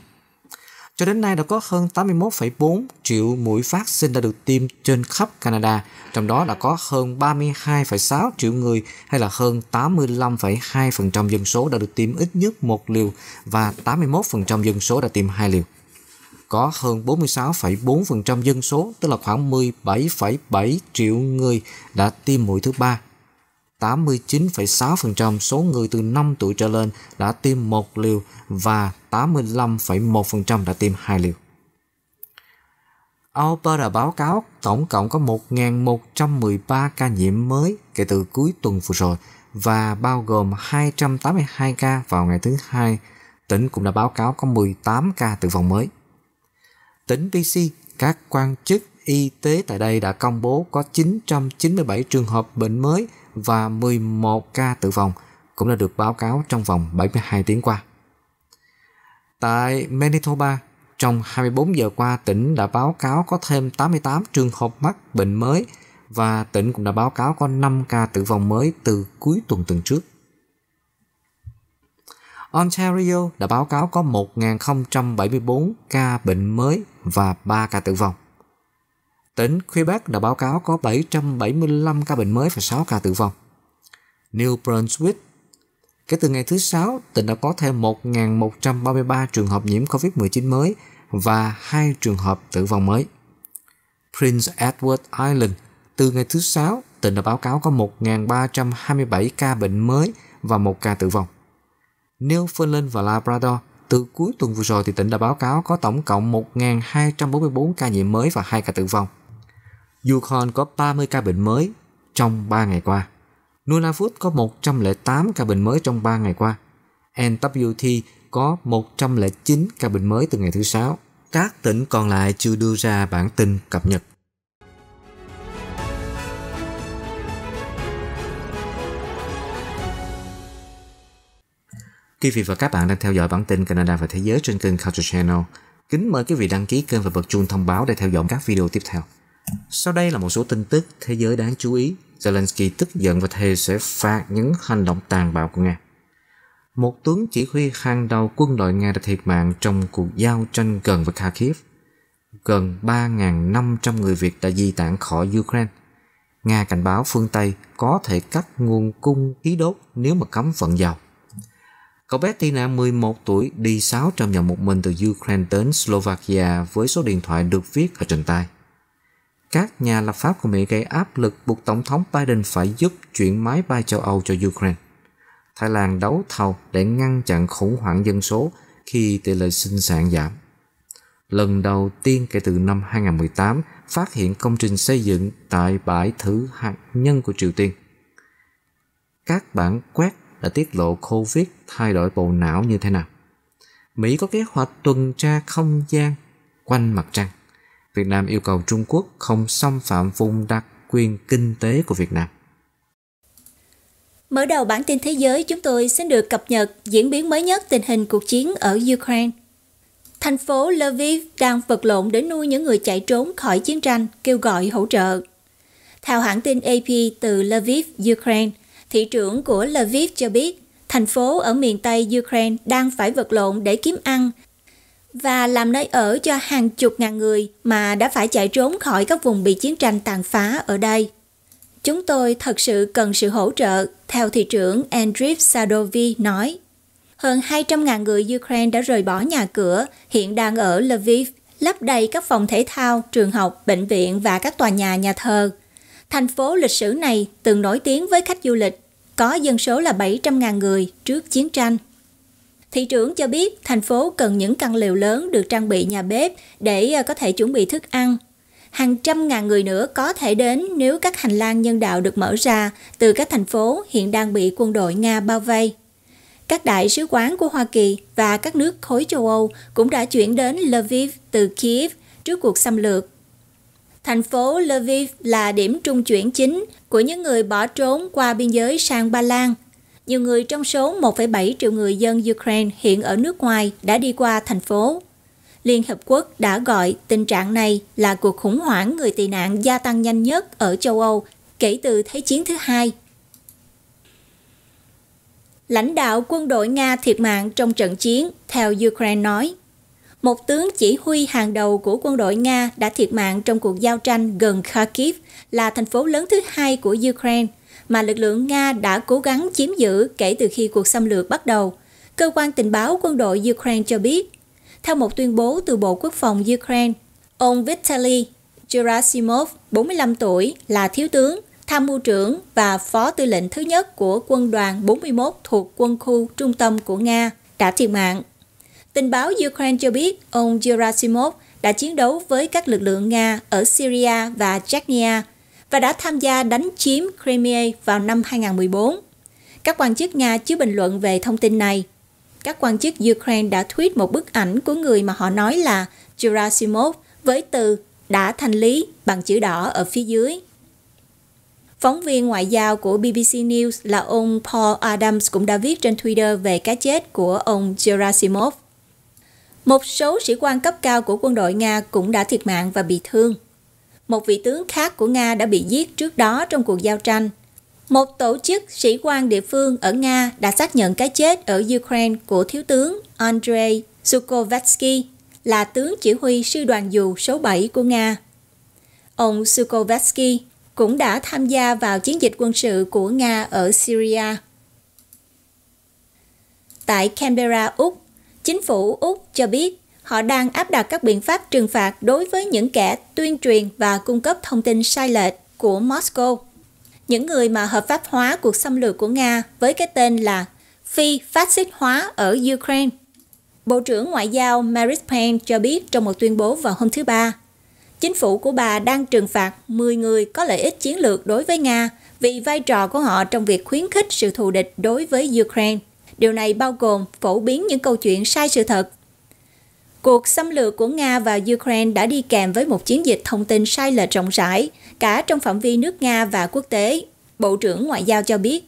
Cho đến nay đã có hơn 81,4 triệu mũi vaccine đã được tiêm trên khắp Canada, trong đó đã có hơn 32,6 triệu người hay là hơn 85,2% dân số đã được tiêm ít nhất một liều và 81% dân số đã tiêm hai liều. Có hơn 46,4% dân số, tức là khoảng 17,7 triệu người đã tiêm mũi thứ ba 89,6% số người từ 5 tuổi trở lên đã tiêm một liều và 85,1% đã tiêm hai liều. Opera báo cáo tổng cộng có 1.113 ca nhiễm mới kể từ cuối tuần vừa rồi và bao gồm 282 ca vào ngày thứ hai. Tỉnh cũng đã báo cáo có 18 ca tử vong mới. Tỉnh BC, các quan chức y tế tại đây đã công bố có 997 trường hợp bệnh mới và 11 ca tử vong cũng đã được báo cáo trong vòng 72 tiếng qua. Tại Manitoba, trong 24 giờ qua tỉnh đã báo cáo có thêm 88 trường hợp mắc bệnh mới và tỉnh cũng đã báo cáo có 5 ca tử vong mới từ cuối tuần tuần trước. Ontario đã báo cáo có 1.074 ca bệnh mới và 3 ca tử vong. Tỉnh Quebec đã báo cáo có 775 ca bệnh mới và 6 ca tử vong. New Brunswick Kể từ ngày thứ Sáu, tỉnh đã có thêm 1.133 trường hợp nhiễm COVID-19 mới và 2 trường hợp tử vong mới. Prince Edward Island Từ ngày thứ Sáu, tỉnh đã báo cáo có 1.327 ca bệnh mới và 1 ca tử vong. Newfoundland và Labrador từ cuối tuần vừa rồi thì tỉnh đã báo cáo có tổng cộng 1.244 ca nhiễm mới và 2 ca tử vong. Yukon có 30 ca bệnh mới trong 3 ngày qua. Nunavut có 108 ca bệnh mới trong 3 ngày qua. NWT có 109 ca bệnh mới từ ngày thứ Sáu. Các tỉnh còn lại chưa đưa ra bản tin cập nhật. Quý vị và các bạn đang theo dõi bản tin Canada và Thế giới trên kênh Culture Channel. Kính mời quý vị đăng ký kênh và bật chuông thông báo để theo dõi các video tiếp theo. Sau đây là một số tin tức thế giới đáng chú ý. Zelensky tức giận và thề sẽ phạt những hành động tàn bạo của Nga. Một tướng chỉ huy hàng đầu quân đội Nga đã thiệt mạng trong cuộc giao tranh gần với Kharkiv. Gần 3.500 người Việt đã di tản khỏi Ukraine. Nga cảnh báo phương Tây có thể cắt nguồn cung khí đốt nếu mà cấm vận dầu. Cậu bé Tina 11 tuổi đi 600 dặm một mình từ Ukraine đến Slovakia với số điện thoại được viết ở trên tay các nhà lập pháp của Mỹ gây áp lực buộc Tổng thống Biden phải giúp chuyển máy bay châu Âu cho Ukraine. Thái Lan đấu thầu để ngăn chặn khủng hoảng dân số khi tỷ lệ sinh sản giảm. Lần đầu tiên kể từ năm 2018 phát hiện công trình xây dựng tại bãi thử hạt nhân của Triều Tiên. Các bản quét đã tiết lộ COVID thay đổi bộ não như thế nào. Mỹ có kế hoạch tuần tra không gian quanh mặt trăng. Việt Nam yêu cầu Trung Quốc không xâm phạm vùng đặc quyền kinh tế của Việt Nam. Mở đầu bản tin thế giới, chúng tôi xin được cập nhật diễn biến mới nhất tình hình cuộc chiến ở Ukraine. Thành phố Lviv đang vật lộn để nuôi những người chạy trốn khỏi chiến tranh, kêu gọi hỗ trợ. Theo hãng tin AP từ Lviv, Ukraine, thị trưởng của Lviv cho biết thành phố ở miền Tây Ukraine đang phải vật lộn để kiếm ăn và làm nơi ở cho hàng chục ngàn người mà đã phải chạy trốn khỏi các vùng bị chiến tranh tàn phá ở đây. Chúng tôi thật sự cần sự hỗ trợ, theo thị trưởng Andriy Sadovi nói. Hơn 200.000 người Ukraine đã rời bỏ nhà cửa, hiện đang ở Lviv, lấp đầy các phòng thể thao, trường học, bệnh viện và các tòa nhà nhà thờ. Thành phố lịch sử này từng nổi tiếng với khách du lịch, có dân số là 700.000 người trước chiến tranh. Thị trưởng cho biết thành phố cần những căn lều lớn được trang bị nhà bếp để ờ, có thể chuẩn bị thức ăn. Hàng trăm ngàn người nữa có thể đến nếu các hành lang nhân đạo được mở ra từ các thành phố hiện đang bị quân đội Nga bao vây. Các đại sứ quán của Hoa Kỳ và các nước khối châu Âu cũng đã chuyển đến Lviv từ Kiev trước cuộc xâm lược. Thành phố Lviv là điểm trung chuyển chính của những người bỏ trốn qua biên giới sang Ba Lan – nhiều người trong số 1,7 triệu người dân Ukraine hiện ở nước ngoài đã đi qua thành phố. Liên Hợp Quốc đã gọi tình trạng này là cuộc khủng hoảng người tị nạn gia tăng nhanh nhất ở châu Âu kể từ Thế chiến thứ hai. Lãnh đạo quân đội Nga thiệt mạng trong trận chiến, theo Ukraine nói. Một tướng chỉ huy hàng đầu của quân đội Nga đã thiệt mạng trong cuộc giao tranh gần Kharkiv, là thành phố lớn thứ hai của Ukraine mà lực lượng Nga đã cố gắng chiếm giữ kể từ khi cuộc xâm lược bắt đầu, cơ quan tình báo quân đội Ukraine cho biết. Theo một tuyên bố từ Bộ Quốc phòng Ukraine, ông Vitaly Gerasimov, 45 tuổi, là thiếu tướng, tham mưu trưởng và phó tư lệnh thứ nhất của quân đoàn 41 thuộc quân khu trung tâm của Nga, đã thiệt mạng. Tình báo Ukraine cho biết ông Gerasimov đã chiến đấu với các lực lượng Nga ở Syria và Chechnya và đã tham gia đánh chiếm Crimea vào năm 2014. Các quan chức Nga chưa bình luận về thông tin này. Các quan chức Ukraine đã tweet một bức ảnh của người mà họ nói là Gerasimov với từ đã thanh lý bằng chữ đỏ ở phía dưới. Phóng viên ngoại giao của BBC News là ông Paul Adams cũng đã viết trên Twitter về cái chết của ông Gerasimov. Một số sĩ quan cấp cao của quân đội Nga cũng đã thiệt mạng và bị thương một vị tướng khác của Nga đã bị giết trước đó trong cuộc giao tranh. Một tổ chức sĩ quan địa phương ở Nga đã xác nhận cái chết ở Ukraine của thiếu tướng Andrei Sukovetsky là tướng chỉ huy sư đoàn dù số 7 của Nga. Ông Sukovetsky cũng đã tham gia vào chiến dịch quân sự của Nga ở Syria. Tại Canberra, Úc, chính phủ Úc cho biết họ đang áp đặt các biện pháp trừng phạt đối với những kẻ tuyên truyền và cung cấp thông tin sai lệch của Moscow. Những người mà hợp pháp hóa cuộc xâm lược của Nga với cái tên là phi phát xít hóa ở Ukraine. Bộ trưởng Ngoại giao Maris Payne cho biết trong một tuyên bố vào hôm thứ Ba, chính phủ của bà đang trừng phạt 10 người có lợi ích chiến lược đối với Nga vì vai trò của họ trong việc khuyến khích sự thù địch đối với Ukraine. Điều này bao gồm phổ biến những câu chuyện sai sự thật Cuộc xâm lược của Nga vào Ukraine đã đi kèm với một chiến dịch thông tin sai lệch rộng rãi, cả trong phạm vi nước Nga và quốc tế, Bộ trưởng Ngoại giao cho biết.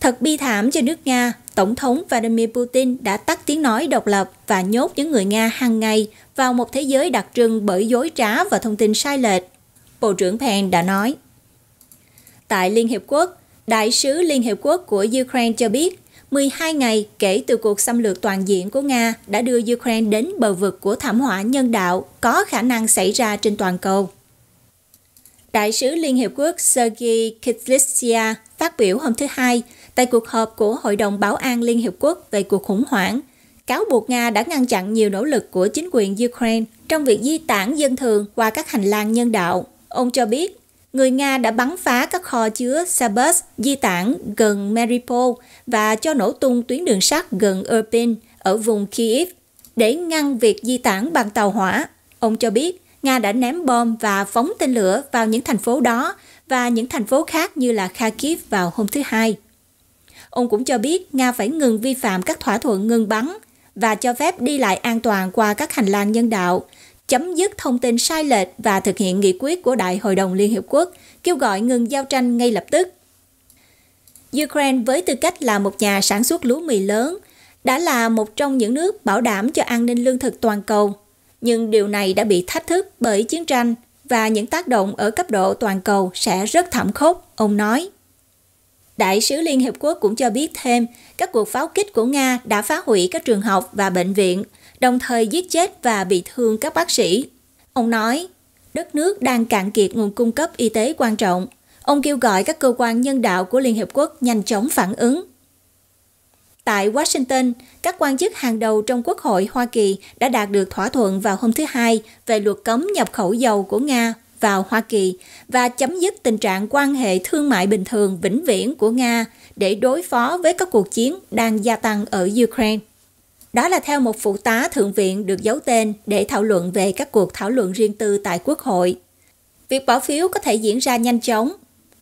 Thật bi thảm cho nước Nga, Tổng thống Vladimir Putin đã tắt tiếng nói độc lập và nhốt những người Nga hàng ngày vào một thế giới đặc trưng bởi dối trá và thông tin sai lệch, Bộ trưởng Penn đã nói. Tại Liên Hiệp Quốc, Đại sứ Liên Hiệp Quốc của Ukraine cho biết 12 ngày kể từ cuộc xâm lược toàn diện của Nga đã đưa Ukraine đến bờ vực của thảm họa nhân đạo có khả năng xảy ra trên toàn cầu. Đại sứ Liên Hiệp Quốc Sergei Kitlisya phát biểu hôm thứ Hai tại cuộc họp của Hội đồng Bảo an Liên Hiệp Quốc về cuộc khủng hoảng, cáo buộc Nga đã ngăn chặn nhiều nỗ lực của chính quyền Ukraine trong việc di tản dân thường qua các hành lang nhân đạo. Ông cho biết người Nga đã bắn phá các kho chứa Sabus di tản gần Mariupol và cho nổ tung tuyến đường sắt gần Irpin ở vùng Kiev để ngăn việc di tản bằng tàu hỏa. Ông cho biết Nga đã ném bom và phóng tên lửa vào những thành phố đó và những thành phố khác như là Kharkiv vào hôm thứ Hai. Ông cũng cho biết Nga phải ngừng vi phạm các thỏa thuận ngừng bắn và cho phép đi lại an toàn qua các hành lang nhân đạo chấm dứt thông tin sai lệch và thực hiện nghị quyết của Đại hội đồng Liên Hiệp Quốc kêu gọi ngừng giao tranh ngay lập tức. Ukraine với tư cách là một nhà sản xuất lúa mì lớn, đã là một trong những nước bảo đảm cho an ninh lương thực toàn cầu. Nhưng điều này đã bị thách thức bởi chiến tranh và những tác động ở cấp độ toàn cầu sẽ rất thảm khốc, ông nói. Đại sứ Liên Hiệp Quốc cũng cho biết thêm, các cuộc pháo kích của Nga đã phá hủy các trường học và bệnh viện, đồng thời giết chết và bị thương các bác sĩ. Ông nói, đất nước đang cạn kiệt nguồn cung cấp y tế quan trọng. Ông kêu gọi các cơ quan nhân đạo của Liên Hiệp Quốc nhanh chóng phản ứng. Tại Washington, các quan chức hàng đầu trong Quốc hội Hoa Kỳ đã đạt được thỏa thuận vào hôm thứ Hai về luật cấm nhập khẩu dầu của Nga vào Hoa Kỳ và chấm dứt tình trạng quan hệ thương mại bình thường vĩnh viễn của Nga để đối phó với các cuộc chiến đang gia tăng ở Ukraine. Đó là theo một phụ tá thượng viện được giấu tên để thảo luận về các cuộc thảo luận riêng tư tại Quốc hội. Việc bỏ phiếu có thể diễn ra nhanh chóng.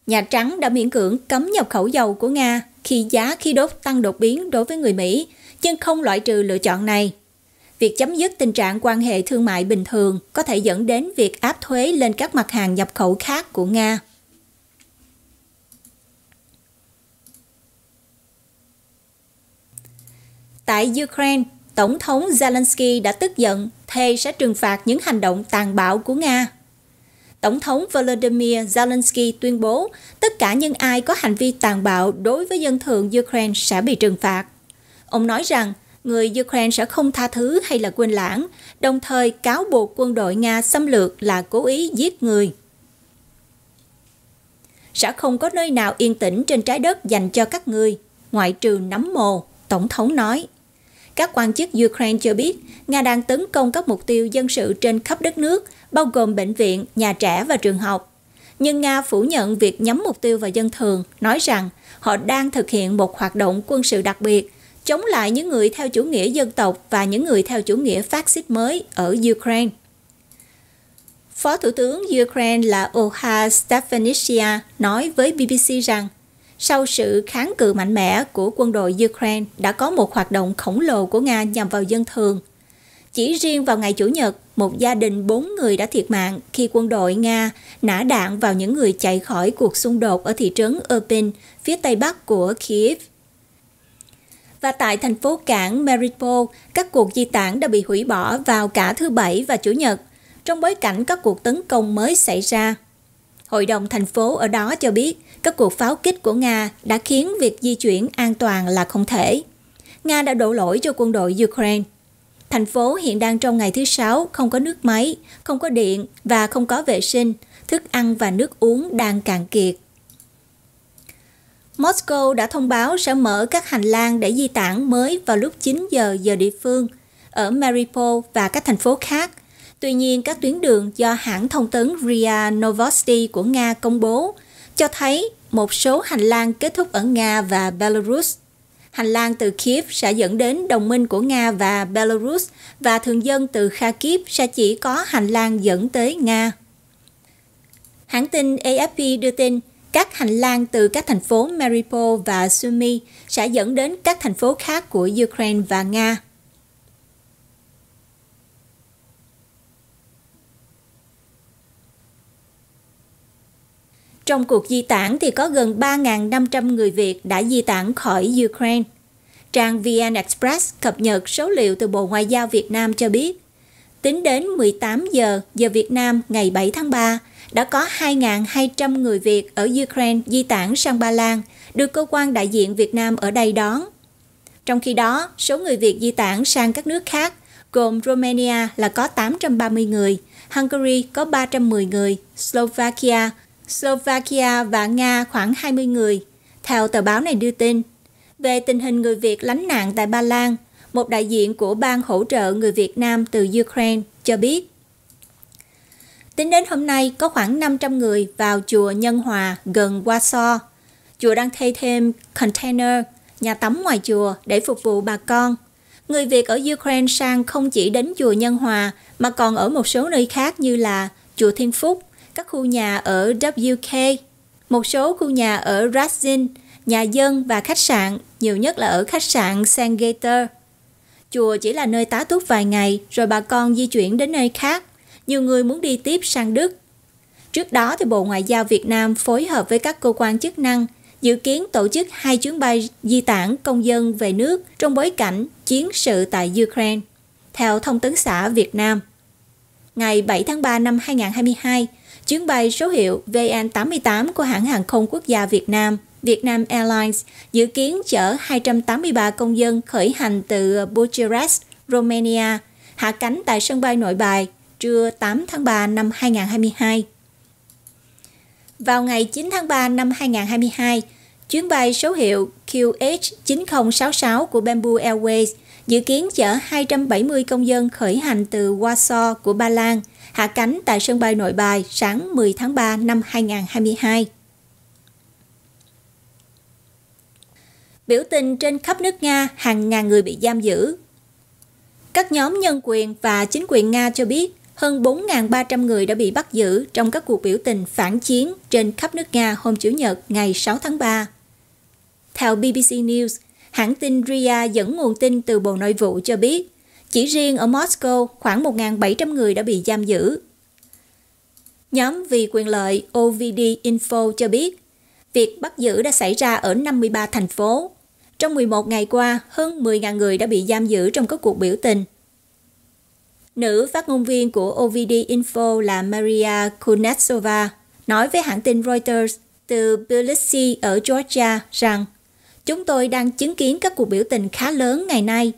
Nhà Trắng đã miễn cưỡng cấm nhập khẩu dầu của Nga khi giá khí đốt tăng đột biến đối với người Mỹ, nhưng không loại trừ lựa chọn này. Việc chấm dứt tình trạng quan hệ thương mại bình thường có thể dẫn đến việc áp thuế lên các mặt hàng nhập khẩu khác của Nga. Tại Ukraine, Tổng thống Zelensky đã tức giận thề sẽ trừng phạt những hành động tàn bạo của Nga. Tổng thống Volodymyr Zelensky tuyên bố tất cả những ai có hành vi tàn bạo đối với dân thường Ukraine sẽ bị trừng phạt. Ông nói rằng người Ukraine sẽ không tha thứ hay là quên lãng, đồng thời cáo buộc quân đội Nga xâm lược là cố ý giết người. Sẽ không có nơi nào yên tĩnh trên trái đất dành cho các ngươi, ngoại trừ nấm mồ. Tổng thống nói. Các quan chức Ukraine cho biết, Nga đang tấn công các mục tiêu dân sự trên khắp đất nước, bao gồm bệnh viện, nhà trẻ và trường học. Nhưng Nga phủ nhận việc nhắm mục tiêu vào dân thường, nói rằng họ đang thực hiện một hoạt động quân sự đặc biệt, chống lại những người theo chủ nghĩa dân tộc và những người theo chủ nghĩa phát xít mới ở Ukraine. Phó Thủ tướng Ukraine là Oha Stefanisha nói với BBC rằng sau sự kháng cự mạnh mẽ của quân đội Ukraine đã có một hoạt động khổng lồ của Nga nhằm vào dân thường. Chỉ riêng vào ngày Chủ nhật, một gia đình bốn người đã thiệt mạng khi quân đội Nga nã đạn vào những người chạy khỏi cuộc xung đột ở thị trấn Irpin, phía tây bắc của Kiev. Và tại thành phố cảng Mariupol, các cuộc di tản đã bị hủy bỏ vào cả thứ Bảy và Chủ nhật, trong bối cảnh các cuộc tấn công mới xảy ra. Hội đồng thành phố ở đó cho biết các cuộc pháo kích của Nga đã khiến việc di chuyển an toàn là không thể. Nga đã đổ lỗi cho quân đội Ukraine. Thành phố hiện đang trong ngày thứ sáu không có nước máy, không có điện và không có vệ sinh, thức ăn và nước uống đang cạn kiệt. Moscow đã thông báo sẽ mở các hành lang để di tản mới vào lúc 9 giờ giờ địa phương ở Mariupol và các thành phố khác Tuy nhiên, các tuyến đường do hãng thông tấn RIA Novosti của Nga công bố cho thấy một số hành lang kết thúc ở Nga và Belarus. Hành lang từ Kiev sẽ dẫn đến đồng minh của Nga và Belarus và thường dân từ Kharkiv sẽ chỉ có hành lang dẫn tới Nga. Hãng tin AFP đưa tin, các hành lang từ các thành phố Mariupol và Sumy sẽ dẫn đến các thành phố khác của Ukraine và Nga. Trong cuộc di tản thì có gần 3.500 người Việt đã di tản khỏi Ukraine. Trang VN Express cập nhật số liệu từ Bộ Ngoại giao Việt Nam cho biết, tính đến 18 giờ giờ Việt Nam ngày 7 tháng 3, đã có 2.200 người Việt ở Ukraine di tản sang Ba Lan, được cơ quan đại diện Việt Nam ở đây đón. Trong khi đó, số người Việt di tản sang các nước khác, gồm Romania là có 830 người, Hungary có 310 người, Slovakia Slovakia và Nga khoảng 20 người, theo tờ báo này đưa tin. Về tình hình người Việt lánh nạn tại Ba Lan, một đại diện của Ban hỗ trợ người Việt Nam từ Ukraine cho biết. Tính đến hôm nay, có khoảng 500 người vào chùa Nhân Hòa gần Warsaw. Chùa đang thay thêm container, nhà tắm ngoài chùa để phục vụ bà con. Người Việt ở Ukraine sang không chỉ đến chùa Nhân Hòa mà còn ở một số nơi khác như là chùa Thiên Phúc, các khu nhà ở WK, một số khu nhà ở Rasin, nhà dân và khách sạn, nhiều nhất là ở khách sạn Sangator. Chùa chỉ là nơi tá túc vài ngày rồi bà con di chuyển đến nơi khác. Nhiều người muốn đi tiếp sang Đức. Trước đó thì Bộ Ngoại giao Việt Nam phối hợp với các cơ quan chức năng dự kiến tổ chức hai chuyến bay di tản công dân về nước trong bối cảnh chiến sự tại Ukraine, theo Thông tấn xã Việt Nam. Ngày 7 tháng 3 năm 2022, Chuyến bay số hiệu VN88 của hãng hàng không quốc gia Việt Nam, Vietnam Airlines, dự kiến chở 283 công dân khởi hành từ Bucharest, Romania, hạ cánh tại sân bay nội bài trưa 8 tháng 3 năm 2022. Vào ngày 9 tháng 3 năm 2022, chuyến bay số hiệu QH9066 của Bamboo Airways dự kiến chở 270 công dân khởi hành từ Warsaw của Ba Lan – hạ cánh tại sân bay Nội Bài sáng 10 tháng 3 năm 2022. Biểu tình trên khắp nước Nga, hàng ngàn người bị giam giữ. Các nhóm nhân quyền và chính quyền Nga cho biết hơn 4.300 người đã bị bắt giữ trong các cuộc biểu tình phản chiến trên khắp nước Nga hôm Chủ nhật ngày 6 tháng 3. Theo BBC News, hãng tin RIA dẫn nguồn tin từ Bộ Nội vụ cho biết chỉ riêng ở Moscow, khoảng 1.700 người đã bị giam giữ. Nhóm vì quyền lợi OVD Info cho biết, việc bắt giữ đã xảy ra ở 53 thành phố. Trong 11 ngày qua, hơn 10.000 người đã bị giam giữ trong các cuộc biểu tình. Nữ phát ngôn viên của OVD Info là Maria Kunetsova nói với hãng tin Reuters từ Tbilisi ở Georgia rằng Chúng tôi đang chứng kiến các cuộc biểu tình khá lớn ngày nay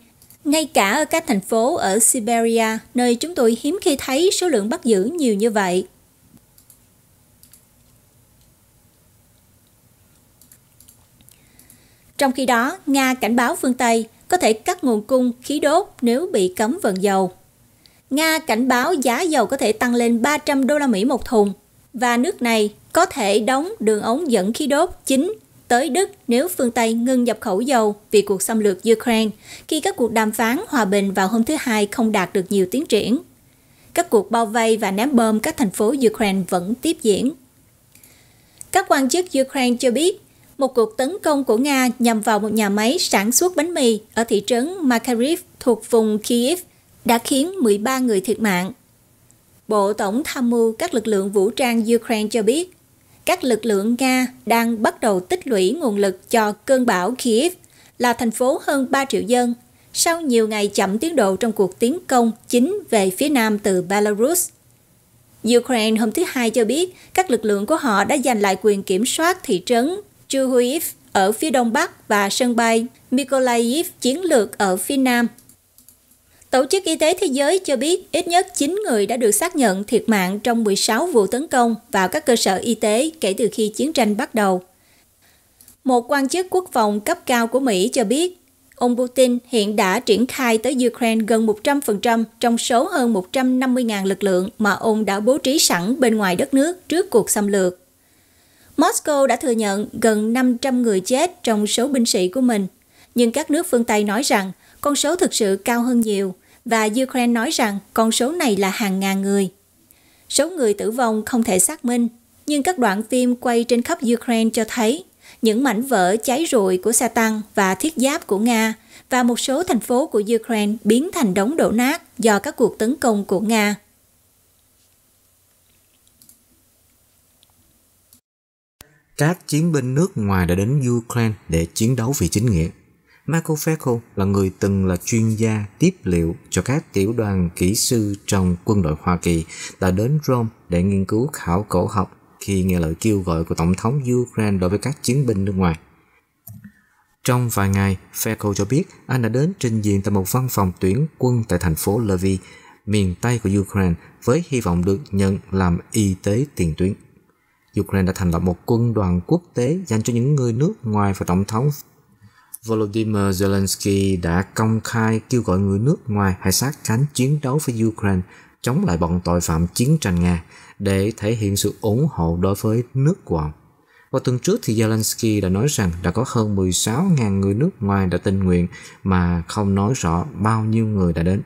ngay cả ở các thành phố ở Siberia, nơi chúng tôi hiếm khi thấy số lượng bắt giữ nhiều như vậy. Trong khi đó, Nga cảnh báo phương Tây có thể cắt nguồn cung khí đốt nếu bị cấm vận dầu. Nga cảnh báo giá dầu có thể tăng lên 300 đô la Mỹ một thùng và nước này có thể đóng đường ống dẫn khí đốt chính tới Đức nếu phương Tây ngừng nhập khẩu dầu vì cuộc xâm lược Ukraine khi các cuộc đàm phán hòa bình vào hôm thứ Hai không đạt được nhiều tiến triển. Các cuộc bao vây và ném bom các thành phố Ukraine vẫn tiếp diễn. Các quan chức Ukraine cho biết một cuộc tấn công của Nga nhằm vào một nhà máy sản xuất bánh mì ở thị trấn Makariv thuộc vùng kyiv đã khiến 13 người thiệt mạng. Bộ Tổng tham mưu các lực lượng vũ trang Ukraine cho biết các lực lượng Nga đang bắt đầu tích lũy nguồn lực cho cơn bão Kiev, là thành phố hơn 3 triệu dân, sau nhiều ngày chậm tiến độ trong cuộc tiến công chính về phía nam từ Belarus. Ukraine hôm thứ Hai cho biết các lực lượng của họ đã giành lại quyền kiểm soát thị trấn Chuhuiv ở phía đông bắc và sân bay Mykolaiv chiến lược ở phía nam Tổ chức Y tế Thế giới cho biết ít nhất 9 người đã được xác nhận thiệt mạng trong 16 vụ tấn công vào các cơ sở y tế kể từ khi chiến tranh bắt đầu. Một quan chức quốc phòng cấp cao của Mỹ cho biết, ông Putin hiện đã triển khai tới Ukraine gần 100% trong số hơn 150.000 lực lượng mà ông đã bố trí sẵn bên ngoài đất nước trước cuộc xâm lược. Moscow đã thừa nhận gần 500 người chết trong số binh sĩ của mình, nhưng các nước phương Tây nói rằng con số thực sự cao hơn nhiều và Ukraine nói rằng con số này là hàng ngàn người. Số người tử vong không thể xác minh, nhưng các đoạn phim quay trên khắp Ukraine cho thấy những mảnh vỡ cháy rụi của xe tăng và thiết giáp của Nga và một số thành phố của Ukraine biến thành đống đổ nát do các cuộc tấn công của Nga. Các chiến binh nước ngoài đã đến Ukraine để chiến đấu vì chính nghĩa. Michael Feckle là người từng là chuyên gia tiếp liệu cho các tiểu đoàn kỹ sư trong quân đội Hoa Kỳ đã đến Rome để nghiên cứu khảo cổ học khi nghe lời kêu gọi của Tổng thống Ukraine đối với các chiến binh nước ngoài. Trong vài ngày, Feckle cho biết anh đã đến trình diện tại một văn phòng tuyển quân tại thành phố Lviv, miền Tây của Ukraine với hy vọng được nhận làm y tế tiền tuyến. Ukraine đã thành lập một quân đoàn quốc tế dành cho những người nước ngoài và Tổng thống Volodymyr Zelensky đã công khai kêu gọi người nước ngoài hãy sát cánh chiến đấu với Ukraine chống lại bọn tội phạm chiến tranh Nga để thể hiện sự ủng hộ đối với nước của ông. Vào tuần trước thì Zelensky đã nói rằng đã có hơn 16.000 người nước ngoài đã tình nguyện mà không nói rõ bao nhiêu người đã đến.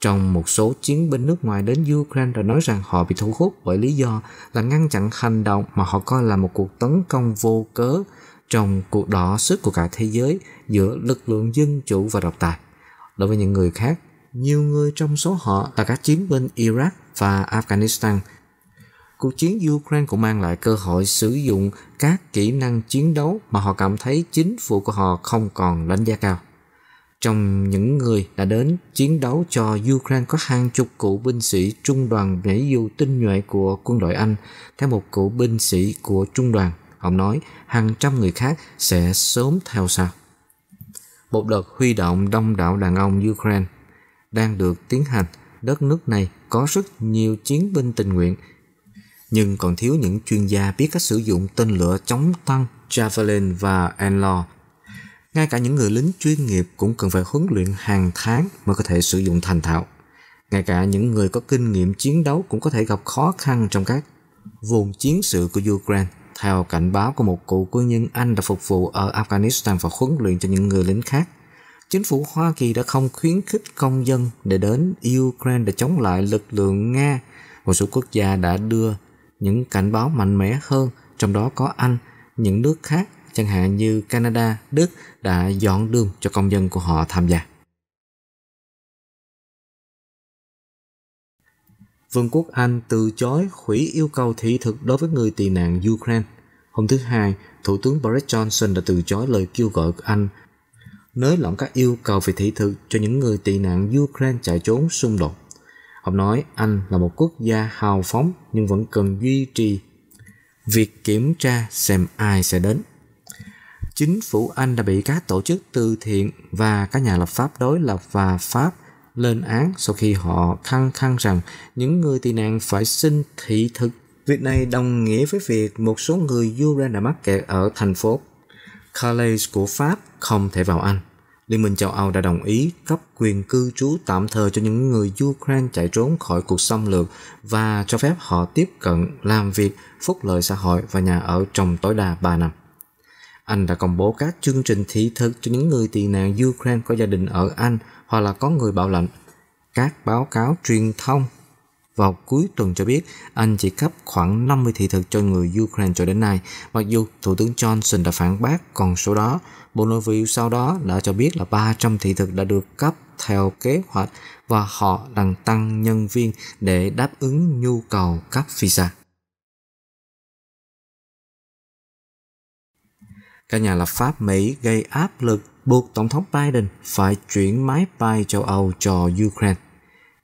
Trong một số chiến binh nước ngoài đến Ukraine đã nói rằng họ bị thu hút bởi lý do là ngăn chặn hành động mà họ coi là một cuộc tấn công vô cớ trong cuộc đỏ sức của cả thế giới giữa lực lượng dân chủ và độc tài. Đối với những người khác, nhiều người trong số họ là các chiến binh Iraq và Afghanistan. Cuộc chiến Ukraine cũng mang lại cơ hội sử dụng các kỹ năng chiến đấu mà họ cảm thấy chính phủ của họ không còn đánh giá cao. Trong những người đã đến chiến đấu cho Ukraine có hàng chục cựu binh sĩ trung đoàn nhảy dù tinh nhuệ của quân đội Anh theo một cựu binh sĩ của trung đoàn Ông nói hàng trăm người khác sẽ sớm theo sau. Một đợt huy động đông đảo đàn ông Ukraine đang được tiến hành. Đất nước này có rất nhiều chiến binh tình nguyện nhưng còn thiếu những chuyên gia biết cách sử dụng tên lửa chống tăng Javelin và Enlaw. Ngay cả những người lính chuyên nghiệp cũng cần phải huấn luyện hàng tháng mới có thể sử dụng thành thạo. Ngay cả những người có kinh nghiệm chiến đấu cũng có thể gặp khó khăn trong các vùng chiến sự của Ukraine theo cảnh báo của một cựu quân nhân Anh đã phục vụ ở Afghanistan và huấn luyện cho những người lính khác. Chính phủ Hoa Kỳ đã không khuyến khích công dân để đến Ukraine để chống lại lực lượng Nga. Một số quốc gia đã đưa những cảnh báo mạnh mẽ hơn, trong đó có Anh, những nước khác, chẳng hạn như Canada, Đức đã dọn đường cho công dân của họ tham gia. Vương quốc Anh từ chối hủy yêu cầu thị thực đối với người tị nạn Ukraine. Hôm thứ Hai, Thủ tướng Boris Johnson đã từ chối lời kêu gọi của Anh nới lỏng các yêu cầu về thị thực cho những người tị nạn Ukraine chạy trốn xung đột. Ông nói Anh là một quốc gia hào phóng nhưng vẫn cần duy trì việc kiểm tra xem ai sẽ đến. Chính phủ Anh đã bị các tổ chức từ thiện và các nhà lập pháp đối lập và Pháp – lên án sau khi họ khăng khăng rằng những người tị nạn phải xin thị thực. Việc này đồng nghĩa với việc một số người Ukraine đã mắc kẹt ở thành phố Calais của Pháp không thể vào Anh. Liên minh châu Âu đã đồng ý cấp quyền cư trú tạm thời cho những người Ukraine chạy trốn khỏi cuộc xâm lược và cho phép họ tiếp cận làm việc, phúc lợi xã hội và nhà ở trong tối đa 3 năm. Anh đã công bố các chương trình thị thực cho những người tị nạn Ukraine có gia đình ở Anh hoặc là có người bảo lãnh. Các báo cáo truyền thông vào cuối tuần cho biết Anh chỉ cấp khoảng 50 thị thực cho người Ukraine cho đến nay, mặc dù Thủ tướng Johnson đã phản bác còn số đó. Bộ Nội vụ sau đó đã cho biết là 300 thị thực đã được cấp theo kế hoạch và họ đang tăng nhân viên để đáp ứng nhu cầu cấp visa. Các nhà lập pháp Mỹ gây áp lực buộc Tổng thống Biden phải chuyển máy bay châu Âu cho Ukraine.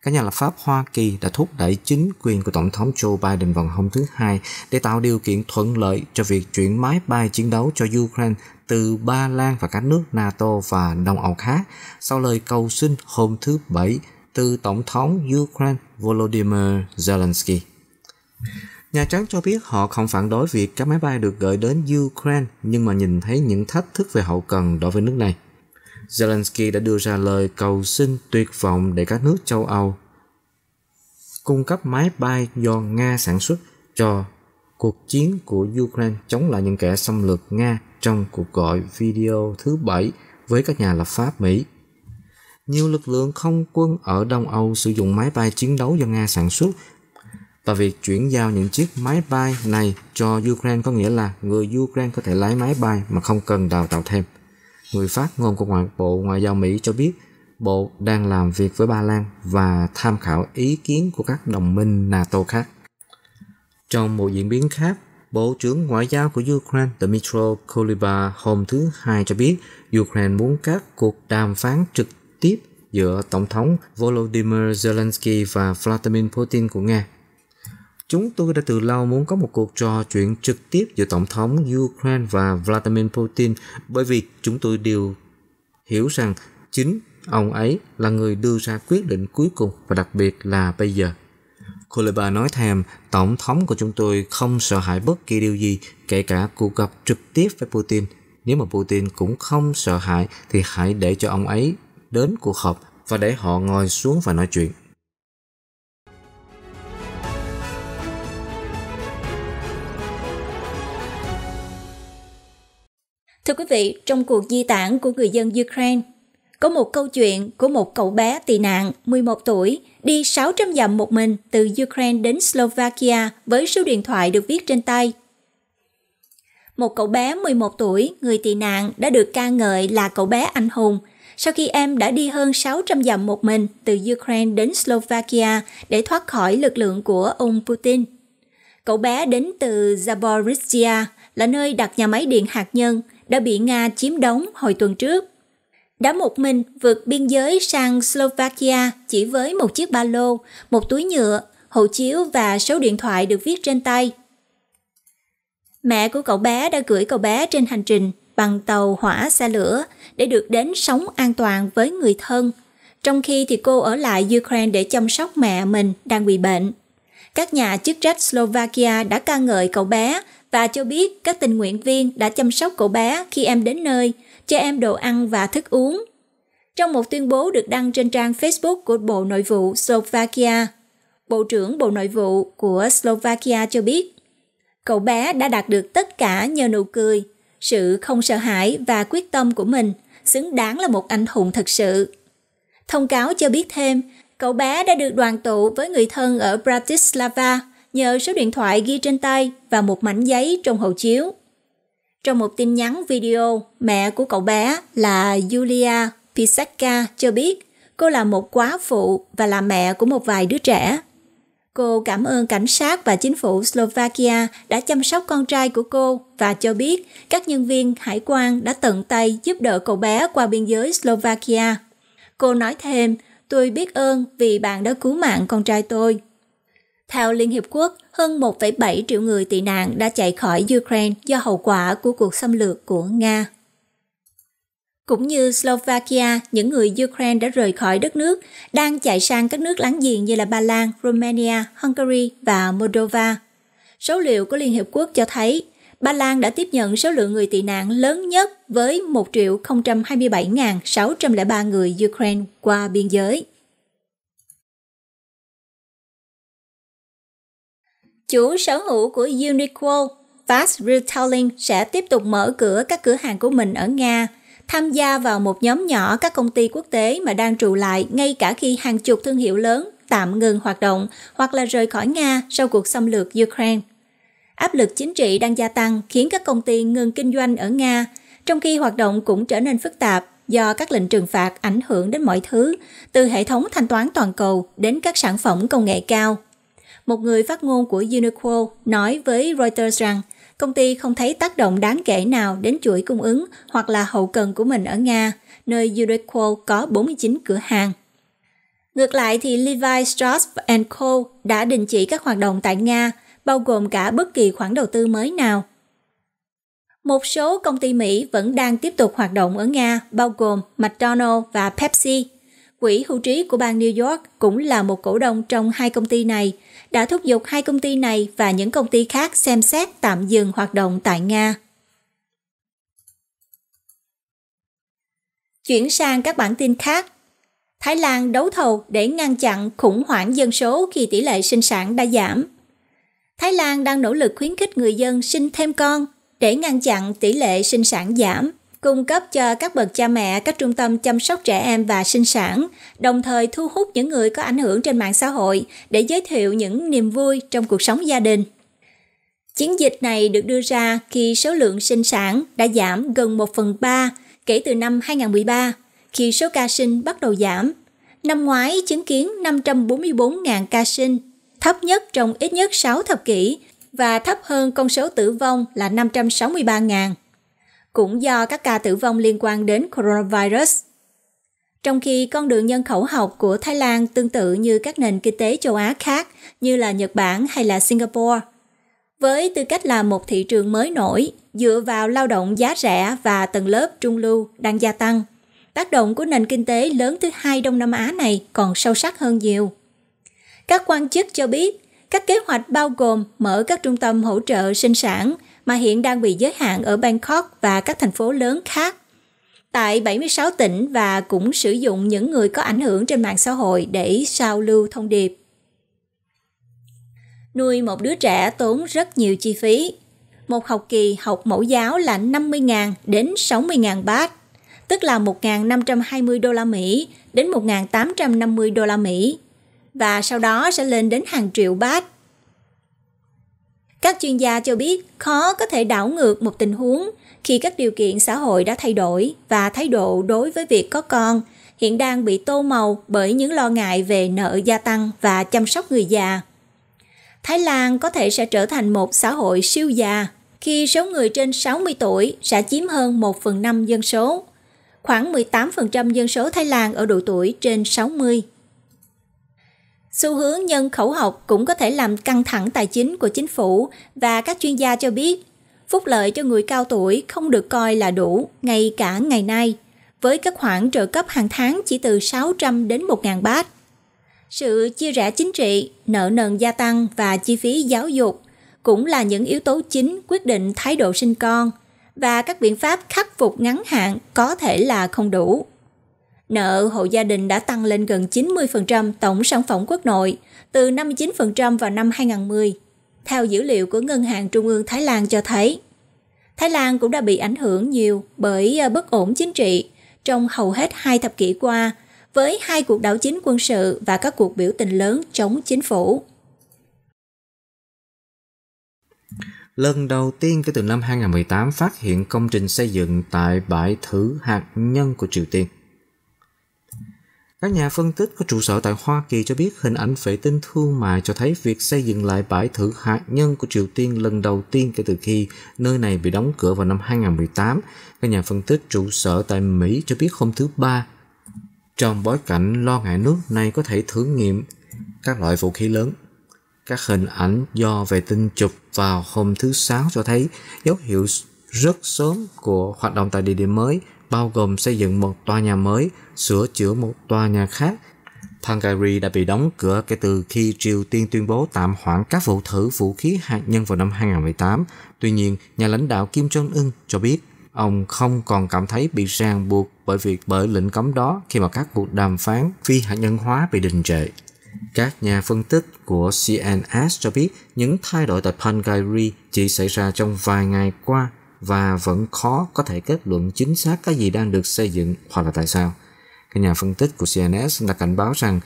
Các nhà lập pháp Hoa Kỳ đã thúc đẩy chính quyền của Tổng thống Joe Biden vào hôm thứ Hai để tạo điều kiện thuận lợi cho việc chuyển máy bay chiến đấu cho Ukraine từ Ba Lan và các nước NATO và Đông Âu khác sau lời cầu xin hôm thứ Bảy từ Tổng thống Ukraine Volodymyr Zelensky. Nhà Trắng cho biết họ không phản đối việc các máy bay được gửi đến Ukraine nhưng mà nhìn thấy những thách thức về hậu cần đối với nước này. Zelensky đã đưa ra lời cầu xin tuyệt vọng để các nước châu Âu cung cấp máy bay do Nga sản xuất cho cuộc chiến của Ukraine chống lại những kẻ xâm lược Nga trong cuộc gọi video thứ bảy với các nhà lập pháp Mỹ. Nhiều lực lượng không quân ở Đông Âu sử dụng máy bay chiến đấu do Nga sản xuất và việc chuyển giao những chiếc máy bay này cho Ukraine có nghĩa là người Ukraine có thể lái máy bay mà không cần đào tạo thêm. Người phát ngôn của Ngoại bộ Ngoại giao Mỹ cho biết Bộ đang làm việc với Ba Lan và tham khảo ý kiến của các đồng minh NATO khác. Trong một diễn biến khác, Bộ trưởng Ngoại giao của Ukraine Dmytro Kuliba hôm thứ Hai cho biết Ukraine muốn các cuộc đàm phán trực tiếp giữa Tổng thống Volodymyr Zelensky và Vladimir Putin của Nga Chúng tôi đã từ lâu muốn có một cuộc trò chuyện trực tiếp giữa Tổng thống Ukraine và Vladimir Putin bởi vì chúng tôi đều hiểu rằng chính ông ấy là người đưa ra quyết định cuối cùng và đặc biệt là bây giờ. Kuleba nói thêm, Tổng thống của chúng tôi không sợ hãi bất kỳ điều gì, kể cả cuộc gặp trực tiếp với Putin. Nếu mà Putin cũng không sợ hãi thì hãy để cho ông ấy đến cuộc họp và để họ ngồi xuống và nói chuyện. Thưa quý vị, trong cuộc di tản của người dân Ukraine, có một câu chuyện của một cậu bé tị nạn 11 tuổi đi 600 dặm một mình từ Ukraine đến Slovakia với số điện thoại được viết trên tay. Một cậu bé 11 tuổi, người tị nạn đã được ca ngợi là cậu bé anh hùng sau khi em đã đi hơn 600 dặm một mình từ Ukraine đến Slovakia để thoát khỏi lực lượng của ông Putin. Cậu bé đến từ Zaporizhia là nơi đặt nhà máy điện hạt nhân – đã bị Nga chiếm đóng hồi tuần trước. Đã một mình vượt biên giới sang Slovakia chỉ với một chiếc ba lô, một túi nhựa, hộ chiếu và số điện thoại được viết trên tay. Mẹ của cậu bé đã gửi cậu bé trên hành trình bằng tàu hỏa xe lửa để được đến sống an toàn với người thân, trong khi thì cô ở lại Ukraine để chăm sóc mẹ mình đang bị bệnh. Các nhà chức trách Slovakia đã ca ngợi cậu bé và cho biết các tình nguyện viên đã chăm sóc cậu bé khi em đến nơi, cho em đồ ăn và thức uống. Trong một tuyên bố được đăng trên trang Facebook của Bộ Nội vụ Slovakia, Bộ trưởng Bộ Nội vụ của Slovakia cho biết, cậu bé đã đạt được tất cả nhờ nụ cười, sự không sợ hãi và quyết tâm của mình, xứng đáng là một anh hùng thật sự. Thông cáo cho biết thêm, cậu bé đã được đoàn tụ với người thân ở Bratislava – nhờ số điện thoại ghi trên tay và một mảnh giấy trong hộ chiếu. Trong một tin nhắn video, mẹ của cậu bé là Julia Pisacca cho biết cô là một quá phụ và là mẹ của một vài đứa trẻ. Cô cảm ơn cảnh sát và chính phủ Slovakia đã chăm sóc con trai của cô và cho biết các nhân viên hải quan đã tận tay giúp đỡ cậu bé qua biên giới Slovakia. Cô nói thêm, tôi biết ơn vì bạn đã cứu mạng con trai tôi. Theo Liên Hiệp Quốc, hơn 1,7 triệu người tị nạn đã chạy khỏi Ukraine do hậu quả của cuộc xâm lược của Nga. Cũng như Slovakia, những người Ukraine đã rời khỏi đất nước, đang chạy sang các nước láng giềng như là Ba Lan, Romania, Hungary và Moldova. Số liệu của Liên Hiệp Quốc cho thấy, Ba Lan đã tiếp nhận số lượng người tị nạn lớn nhất với 1.027.603 người Ukraine qua biên giới. chủ sở hữu của Uniqlo, Fast Retailing sẽ tiếp tục mở cửa các cửa hàng của mình ở Nga, tham gia vào một nhóm nhỏ các công ty quốc tế mà đang trụ lại ngay cả khi hàng chục thương hiệu lớn tạm ngừng hoạt động hoặc là rời khỏi Nga sau cuộc xâm lược Ukraine. Áp lực chính trị đang gia tăng khiến các công ty ngừng kinh doanh ở Nga, trong khi hoạt động cũng trở nên phức tạp do các lệnh trừng phạt ảnh hưởng đến mọi thứ, từ hệ thống thanh toán toàn cầu đến các sản phẩm công nghệ cao một người phát ngôn của Uniqlo nói với Reuters rằng công ty không thấy tác động đáng kể nào đến chuỗi cung ứng hoặc là hậu cần của mình ở Nga, nơi Uniqlo có 49 cửa hàng. Ngược lại thì Levi Strauss Co. đã đình chỉ các hoạt động tại Nga, bao gồm cả bất kỳ khoản đầu tư mới nào. Một số công ty Mỹ vẫn đang tiếp tục hoạt động ở Nga, bao gồm McDonald's và Pepsi. Quỹ hưu trí của bang New York cũng là một cổ đông trong hai công ty này đã thúc giục hai công ty này và những công ty khác xem xét tạm dừng hoạt động tại Nga. Chuyển sang các bản tin khác. Thái Lan đấu thầu để ngăn chặn khủng hoảng dân số khi tỷ lệ sinh sản đã giảm. Thái Lan đang nỗ lực khuyến khích người dân sinh thêm con để ngăn chặn tỷ lệ sinh sản giảm cung cấp cho các bậc cha mẹ các trung tâm chăm sóc trẻ em và sinh sản, đồng thời thu hút những người có ảnh hưởng trên mạng xã hội để giới thiệu những niềm vui trong cuộc sống gia đình. Chiến dịch này được đưa ra khi số lượng sinh sản đã giảm gần 1 phần 3 kể từ năm 2013, khi số ca sinh bắt đầu giảm. Năm ngoái chứng kiến 544.000 ca sinh, thấp nhất trong ít nhất 6 thập kỷ và thấp hơn con số tử vong là 563.000 cũng do các ca tử vong liên quan đến coronavirus. Trong khi con đường nhân khẩu học của Thái Lan tương tự như các nền kinh tế châu Á khác như là Nhật Bản hay là Singapore. Với tư cách là một thị trường mới nổi, dựa vào lao động giá rẻ và tầng lớp trung lưu đang gia tăng, tác động của nền kinh tế lớn thứ hai Đông Nam Á này còn sâu sắc hơn nhiều. Các quan chức cho biết, các kế hoạch bao gồm mở các trung tâm hỗ trợ sinh sản mà hiện đang bị giới hạn ở Bangkok và các thành phố lớn khác. Tại 76 tỉnh và cũng sử dụng những người có ảnh hưởng trên mạng xã hội để sao lưu thông điệp. Nuôi một đứa trẻ tốn rất nhiều chi phí. Một học kỳ học mẫu giáo là 50.000 đến 60.000 baht, tức là 1.520 đô la Mỹ đến 1.850 đô la Mỹ và sau đó sẽ lên đến hàng triệu baht. Các chuyên gia cho biết khó có thể đảo ngược một tình huống khi các điều kiện xã hội đã thay đổi và thái độ đối với việc có con hiện đang bị tô màu bởi những lo ngại về nợ gia tăng và chăm sóc người già. Thái Lan có thể sẽ trở thành một xã hội siêu già khi số người trên 60 tuổi sẽ chiếm hơn 1 phần 5 dân số. Khoảng 18% dân số Thái Lan ở độ tuổi trên 60. Xu hướng nhân khẩu học cũng có thể làm căng thẳng tài chính của chính phủ và các chuyên gia cho biết phúc lợi cho người cao tuổi không được coi là đủ ngay cả ngày nay, với các khoản trợ cấp hàng tháng chỉ từ 600 đến 1.000 bát. Sự chia rẽ chính trị, nợ nần gia tăng và chi phí giáo dục cũng là những yếu tố chính quyết định thái độ sinh con và các biện pháp khắc phục ngắn hạn có thể là không đủ. Nợ hộ gia đình đã tăng lên gần 90% tổng sản phẩm quốc nội, từ 59% vào năm 2010, theo dữ liệu của Ngân hàng Trung ương Thái Lan cho thấy. Thái Lan cũng đã bị ảnh hưởng nhiều bởi à, bất ổn chính trị trong hầu hết hai thập kỷ qua, với hai cuộc đảo chính quân sự và các cuộc biểu tình lớn chống chính phủ. Lần đầu tiên kể từ năm 2018 phát hiện công trình xây dựng tại bãi thử hạt nhân của Triều Tiên – các nhà phân tích có trụ sở tại Hoa Kỳ cho biết hình ảnh vệ tinh thương mại cho thấy việc xây dựng lại bãi thử hạt nhân của Triều Tiên lần đầu tiên kể từ khi nơi này bị đóng cửa vào năm 2018. Các nhà phân tích trụ sở tại Mỹ cho biết hôm thứ Ba, trong bối cảnh lo ngại nước này có thể thử nghiệm các loại vũ khí lớn. Các hình ảnh do vệ tinh chụp vào hôm thứ Sáu cho thấy dấu hiệu rất sớm của hoạt động tại địa điểm mới – bao gồm xây dựng một tòa nhà mới, sửa chữa một tòa nhà khác. Hungary đã bị đóng cửa kể từ khi Triều Tiên tuyên bố tạm hoãn các vụ thử vũ khí hạt nhân vào năm 2018. Tuy nhiên, nhà lãnh đạo Kim Jong-un cho biết ông không còn cảm thấy bị ràng buộc bởi việc bởi lệnh cấm đó khi mà các cuộc đàm phán phi hạt nhân hóa bị đình trệ. Các nhà phân tích của CNS cho biết những thay đổi tại Hungary chỉ xảy ra trong vài ngày qua và vẫn khó có thể kết luận chính xác cái gì đang được xây dựng hoặc là tại sao. Các nhà phân tích của CNS đã cảnh báo rằng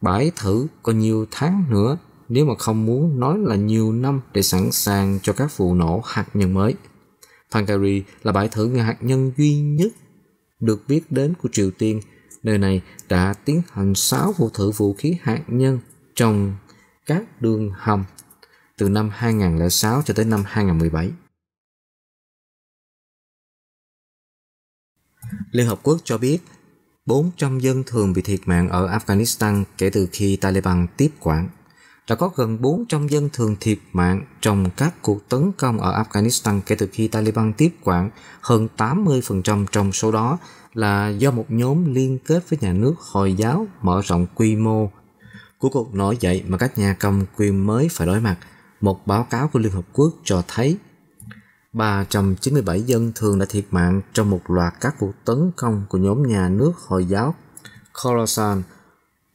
bãi thử có nhiều tháng nữa nếu mà không muốn nói là nhiều năm để sẵn sàng cho các vụ nổ hạt nhân mới. Pangari là bãi thử hạt nhân duy nhất được biết đến của Triều Tiên. Nơi này đã tiến hành 6 vụ thử vũ khí hạt nhân trong các đường hầm từ năm 2006 cho tới năm 2017. Liên Hợp Quốc cho biết 400 dân thường bị thiệt mạng ở Afghanistan kể từ khi Taliban tiếp quản. Đã có gần 400 dân thường thiệt mạng trong các cuộc tấn công ở Afghanistan kể từ khi Taliban tiếp quản. Hơn 80% trong số đó là do một nhóm liên kết với nhà nước Hồi giáo mở rộng quy mô của cuộc nổi dậy mà các nhà cầm quyền mới phải đối mặt. Một báo cáo của Liên Hợp Quốc cho thấy 397 dân thường đã thiệt mạng trong một loạt các vụ tấn công của nhóm nhà nước Hồi giáo Khorasan.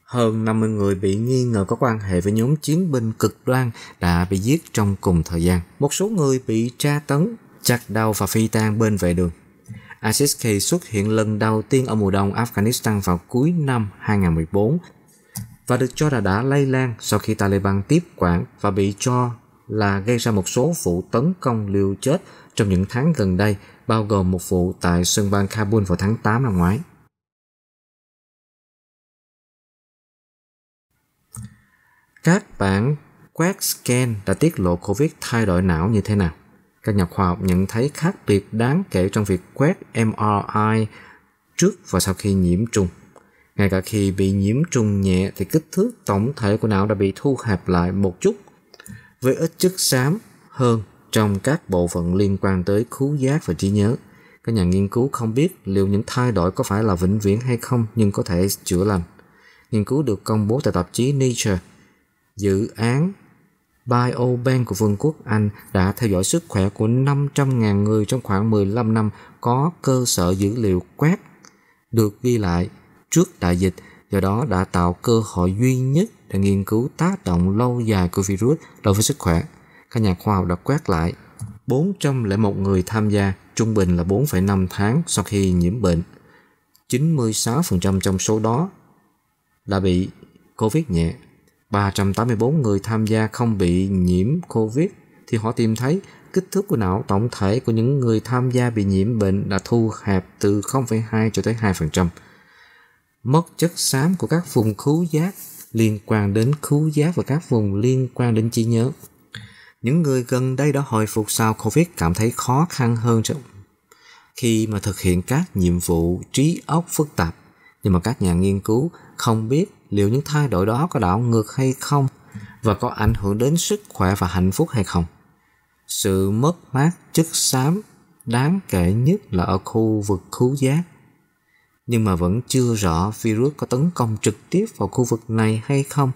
Hơn 50 người bị nghi ngờ có quan hệ với nhóm chiến binh cực đoan đã bị giết trong cùng thời gian. Một số người bị tra tấn, chặt đau và phi tan bên vệ đường. ISIS K xuất hiện lần đầu tiên ở mùa đông Afghanistan vào cuối năm 2014 và được cho là đã lây lan sau khi Taliban tiếp quản và bị cho là gây ra một số vụ tấn công liều chết trong những tháng gần đây, bao gồm một vụ tại sân bang Kabul vào tháng 8 năm ngoái. Các bản quét scan đã tiết lộ COVID thay đổi não như thế nào? Các nhà khoa học nhận thấy khác biệt đáng kể trong việc quét MRI trước và sau khi nhiễm trùng. Ngay cả khi bị nhiễm trùng nhẹ thì kích thước tổng thể của não đã bị thu hẹp lại một chút với ít chất xám hơn trong các bộ phận liên quan tới khứu giác và trí nhớ. Các nhà nghiên cứu không biết liệu những thay đổi có phải là vĩnh viễn hay không nhưng có thể chữa lành. Nghiên cứu được công bố tại tạp chí Nature. Dự án Biobank của Vương quốc Anh đã theo dõi sức khỏe của 500.000 người trong khoảng 15 năm có cơ sở dữ liệu quét được ghi lại trước đại dịch, do đó đã tạo cơ hội duy nhất để nghiên cứu tác động lâu dài của virus đối với sức khỏe. Các nhà khoa học đã quét lại 401 người tham gia, trung bình là 4,5 tháng sau khi nhiễm bệnh. 96% trong số đó đã bị COVID nhẹ. 384 người tham gia không bị nhiễm COVID thì họ tìm thấy kích thước của não tổng thể của những người tham gia bị nhiễm bệnh đã thu hẹp từ 0,2 cho tới 2%. Mất chất xám của các vùng khứu giác liên quan đến khứu giác và các vùng liên quan đến trí nhớ. Những người gần đây đã hồi phục sau Covid cảm thấy khó khăn hơn khi mà thực hiện các nhiệm vụ trí óc phức tạp. Nhưng mà các nhà nghiên cứu không biết liệu những thay đổi đó có đảo ngược hay không và có ảnh hưởng đến sức khỏe và hạnh phúc hay không. Sự mất mát chất xám đáng kể nhất là ở khu vực khứu giác nhưng mà vẫn chưa rõ virus có tấn công trực tiếp vào khu vực này hay không.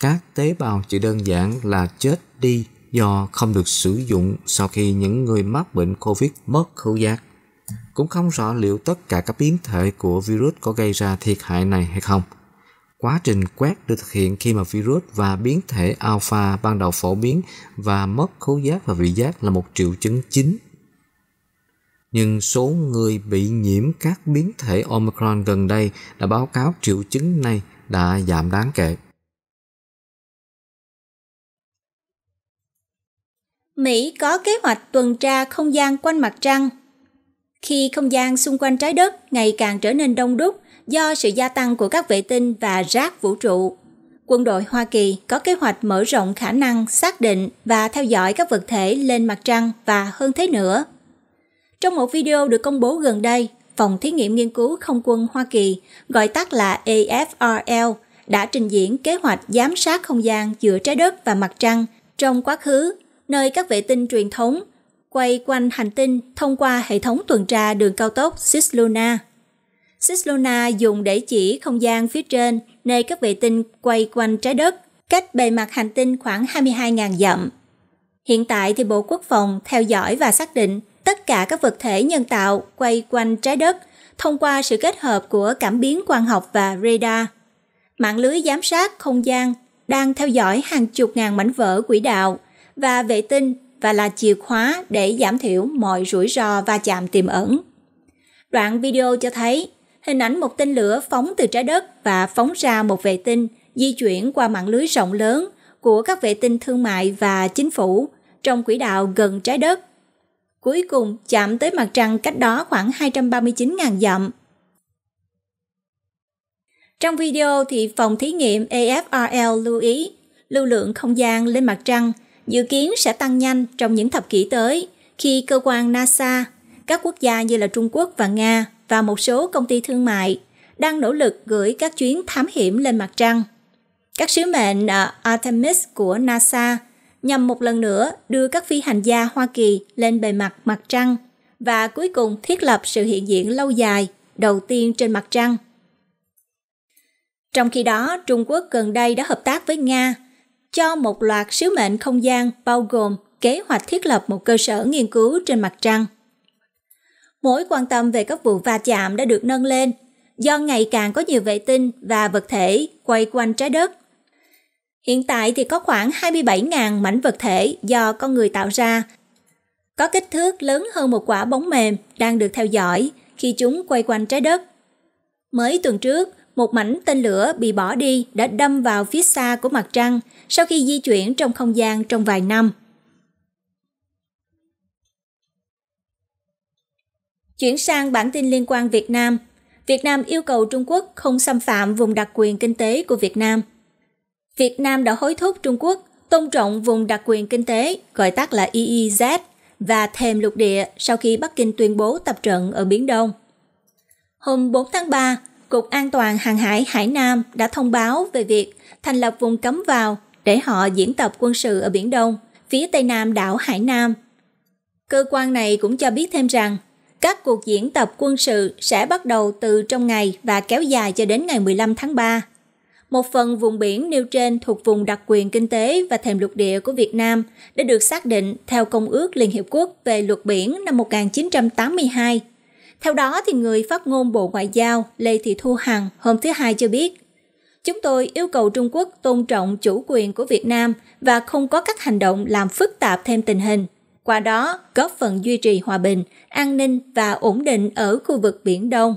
Các tế bào chỉ đơn giản là chết đi do không được sử dụng sau khi những người mắc bệnh COVID mất khứu giác. Cũng không rõ liệu tất cả các biến thể của virus có gây ra thiệt hại này hay không. Quá trình quét được thực hiện khi mà virus và biến thể alpha ban đầu phổ biến và mất khứu giác và vị giác là một triệu chứng chính nhưng số người bị nhiễm các biến thể Omicron gần đây đã báo cáo triệu chứng này đã giảm đáng kể. Mỹ có kế hoạch tuần tra không gian quanh mặt trăng. Khi không gian xung quanh trái đất ngày càng trở nên đông đúc do sự gia tăng của các vệ tinh và rác vũ trụ, quân đội Hoa Kỳ có kế hoạch mở rộng khả năng xác định và theo dõi các vật thể lên mặt trăng và hơn thế nữa trong một video được công bố gần đây, Phòng Thí nghiệm Nghiên cứu Không quân Hoa Kỳ, gọi tắt là AFRL, đã trình diễn kế hoạch giám sát không gian giữa trái đất và mặt trăng trong quá khứ, nơi các vệ tinh truyền thống quay quanh hành tinh thông qua hệ thống tuần tra đường cao tốc Cisluna. Cisluna dùng để chỉ không gian phía trên nơi các vệ tinh quay quanh trái đất, cách bề mặt hành tinh khoảng 22.000 dặm. Hiện tại thì Bộ Quốc phòng theo dõi và xác định tất cả các vật thể nhân tạo quay quanh trái đất thông qua sự kết hợp của cảm biến quang học và radar. Mạng lưới giám sát không gian đang theo dõi hàng chục ngàn mảnh vỡ quỹ đạo và vệ tinh và là chìa khóa để giảm thiểu mọi rủi ro va chạm tiềm ẩn. Đoạn video cho thấy hình ảnh một tên lửa phóng từ trái đất và phóng ra một vệ tinh di chuyển qua mạng lưới rộng lớn của các vệ tinh thương mại và chính phủ trong quỹ đạo gần trái đất cuối cùng chạm tới mặt trăng cách đó khoảng 239.000 dặm. Trong video thì phòng thí nghiệm AFRL lưu ý lưu lượng không gian lên mặt trăng dự kiến sẽ tăng nhanh trong những thập kỷ tới khi cơ quan NASA, các quốc gia như là Trung Quốc và Nga và một số công ty thương mại đang nỗ lực gửi các chuyến thám hiểm lên mặt trăng. Các sứ mệnh à, Artemis của NASA – nhằm một lần nữa đưa các phi hành gia Hoa Kỳ lên bề mặt mặt trăng và cuối cùng thiết lập sự hiện diện lâu dài đầu tiên trên mặt trăng. Trong khi đó, Trung Quốc gần đây đã hợp tác với Nga cho một loạt sứ mệnh không gian bao gồm kế hoạch thiết lập một cơ sở nghiên cứu trên mặt trăng. Mối quan tâm về các vụ va chạm đã được nâng lên do ngày càng có nhiều vệ tinh và vật thể quay quanh trái đất Hiện tại thì có khoảng 27.000 mảnh vật thể do con người tạo ra, có kích thước lớn hơn một quả bóng mềm đang được theo dõi khi chúng quay quanh trái đất. Mới tuần trước, một mảnh tên lửa bị bỏ đi đã đâm vào phía xa của mặt trăng sau khi di chuyển trong không gian trong vài năm. Chuyển sang bản tin liên quan Việt Nam. Việt Nam yêu cầu Trung Quốc không xâm phạm vùng đặc quyền kinh tế của Việt Nam – Việt Nam đã hối thúc Trung Quốc tôn trọng vùng đặc quyền kinh tế, gọi tắt là EEZ, và thềm lục địa sau khi Bắc Kinh tuyên bố tập trận ở Biển Đông. Hôm 4 tháng 3, Cục An toàn Hàng hải Hải Nam đã thông báo về việc thành lập vùng cấm vào để họ diễn tập quân sự ở Biển Đông, phía tây nam đảo Hải Nam. Cơ quan này cũng cho biết thêm rằng, các cuộc diễn tập quân sự sẽ bắt đầu từ trong ngày và kéo dài cho đến ngày 15 tháng 3. Một phần vùng biển nêu trên thuộc vùng đặc quyền kinh tế và thềm lục địa của Việt Nam đã được xác định theo Công ước Liên Hiệp Quốc về luật biển năm 1982. Theo đó, thì người phát ngôn Bộ Ngoại giao Lê Thị Thu Hằng hôm thứ Hai cho biết, Chúng tôi yêu cầu Trung Quốc tôn trọng chủ quyền của Việt Nam và không có các hành động làm phức tạp thêm tình hình, qua đó góp phần duy trì hòa bình, an ninh và ổn định ở khu vực Biển Đông.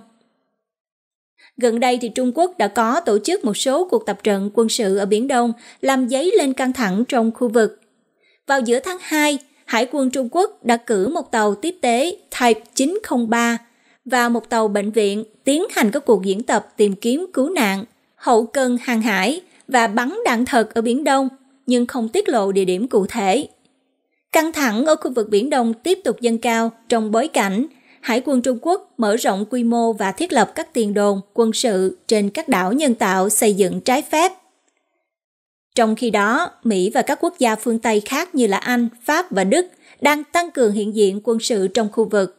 Gần đây thì Trung Quốc đã có tổ chức một số cuộc tập trận quân sự ở Biển Đông làm dấy lên căng thẳng trong khu vực. Vào giữa tháng 2, Hải quân Trung Quốc đã cử một tàu tiếp tế Type 903 và một tàu bệnh viện tiến hành các cuộc diễn tập tìm kiếm cứu nạn, hậu cần hàng hải và bắn đạn thật ở Biển Đông, nhưng không tiết lộ địa điểm cụ thể. Căng thẳng ở khu vực Biển Đông tiếp tục dâng cao trong bối cảnh Hải quân Trung Quốc mở rộng quy mô và thiết lập các tiền đồn quân sự trên các đảo nhân tạo xây dựng trái phép. Trong khi đó, Mỹ và các quốc gia phương Tây khác như là Anh, Pháp và Đức đang tăng cường hiện diện quân sự trong khu vực.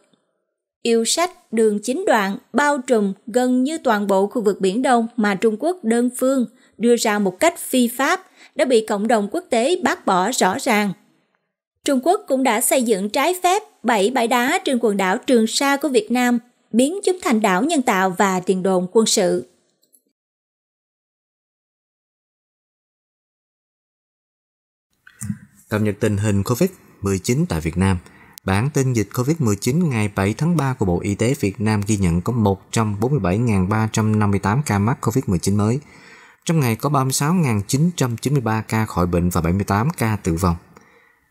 Yêu sách đường chín đoạn bao trùm gần như toàn bộ khu vực Biển Đông mà Trung Quốc đơn phương đưa ra một cách phi pháp đã bị cộng đồng quốc tế bác bỏ rõ ràng. Trung Quốc cũng đã xây dựng trái phép bảy bãi đá trên quần đảo Trường Sa của Việt Nam biến chúng thành đảo nhân tạo và tiền đồn quân sự. Cập nhật tình hình COVID-19 tại Việt Nam. Bản tin dịch COVID-19 ngày 7 tháng 3 của Bộ Y tế Việt Nam ghi nhận có 147.358 ca mắc COVID-19 mới. Trong ngày có 36.993 ca khỏi bệnh và 78 ca tử vong.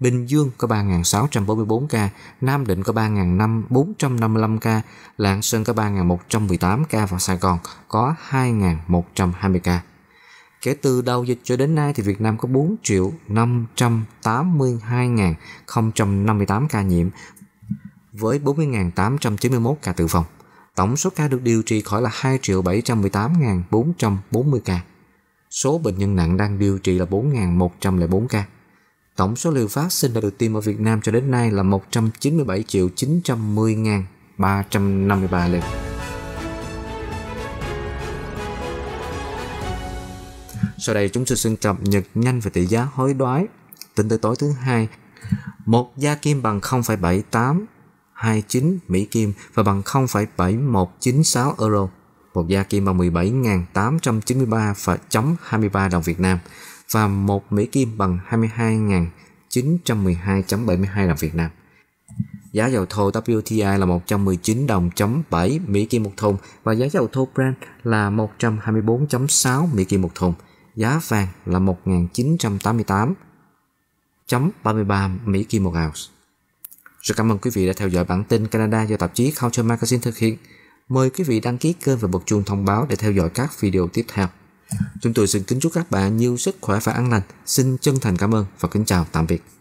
Bình Dương có 3.644 ca, Nam Định có 3.455 ca, Lạng Sơn có 3.118 ca và Sài Gòn có 2.120 ca. Kể từ đầu dịch cho đến nay thì Việt Nam có 4 triệu 582.058 ca nhiễm với 40.891 ca tử vong. Tổng số ca được điều trị khỏi là 2 triệu 718.440 ca. Số bệnh nhân nặng đang điều trị là 4.104 ca. Tổng số liều vaccine đã được tiêm ở Việt Nam cho đến nay là 197 triệu 910 ngàn 353 liều. Sau đây chúng tôi xin cập nhật nhanh về tỷ giá hối đoái. Tính tới tối thứ hai, một gia kim bằng 0,7829 Mỹ Kim và bằng 0,7196 euro. Một gia kim bằng 17.893,23 đồng Việt Nam và một Mỹ Kim bằng 22.912.72 đồng Việt Nam. Giá dầu thô WTI là 119 đồng chấm 7 Mỹ Kim một thùng và giá dầu thô Brent là 124.6 Mỹ Kim một thùng. Giá vàng là 1.988.33 Mỹ Kim một ounce. Rồi cảm ơn quý vị đã theo dõi bản tin Canada do tạp chí Culture Magazine thực hiện. Mời quý vị đăng ký kênh và bật chuông thông báo để theo dõi các video tiếp theo. Chúng tôi xin kính chúc các bạn nhiều sức khỏe và an lành. Xin chân thành cảm ơn và kính chào tạm biệt.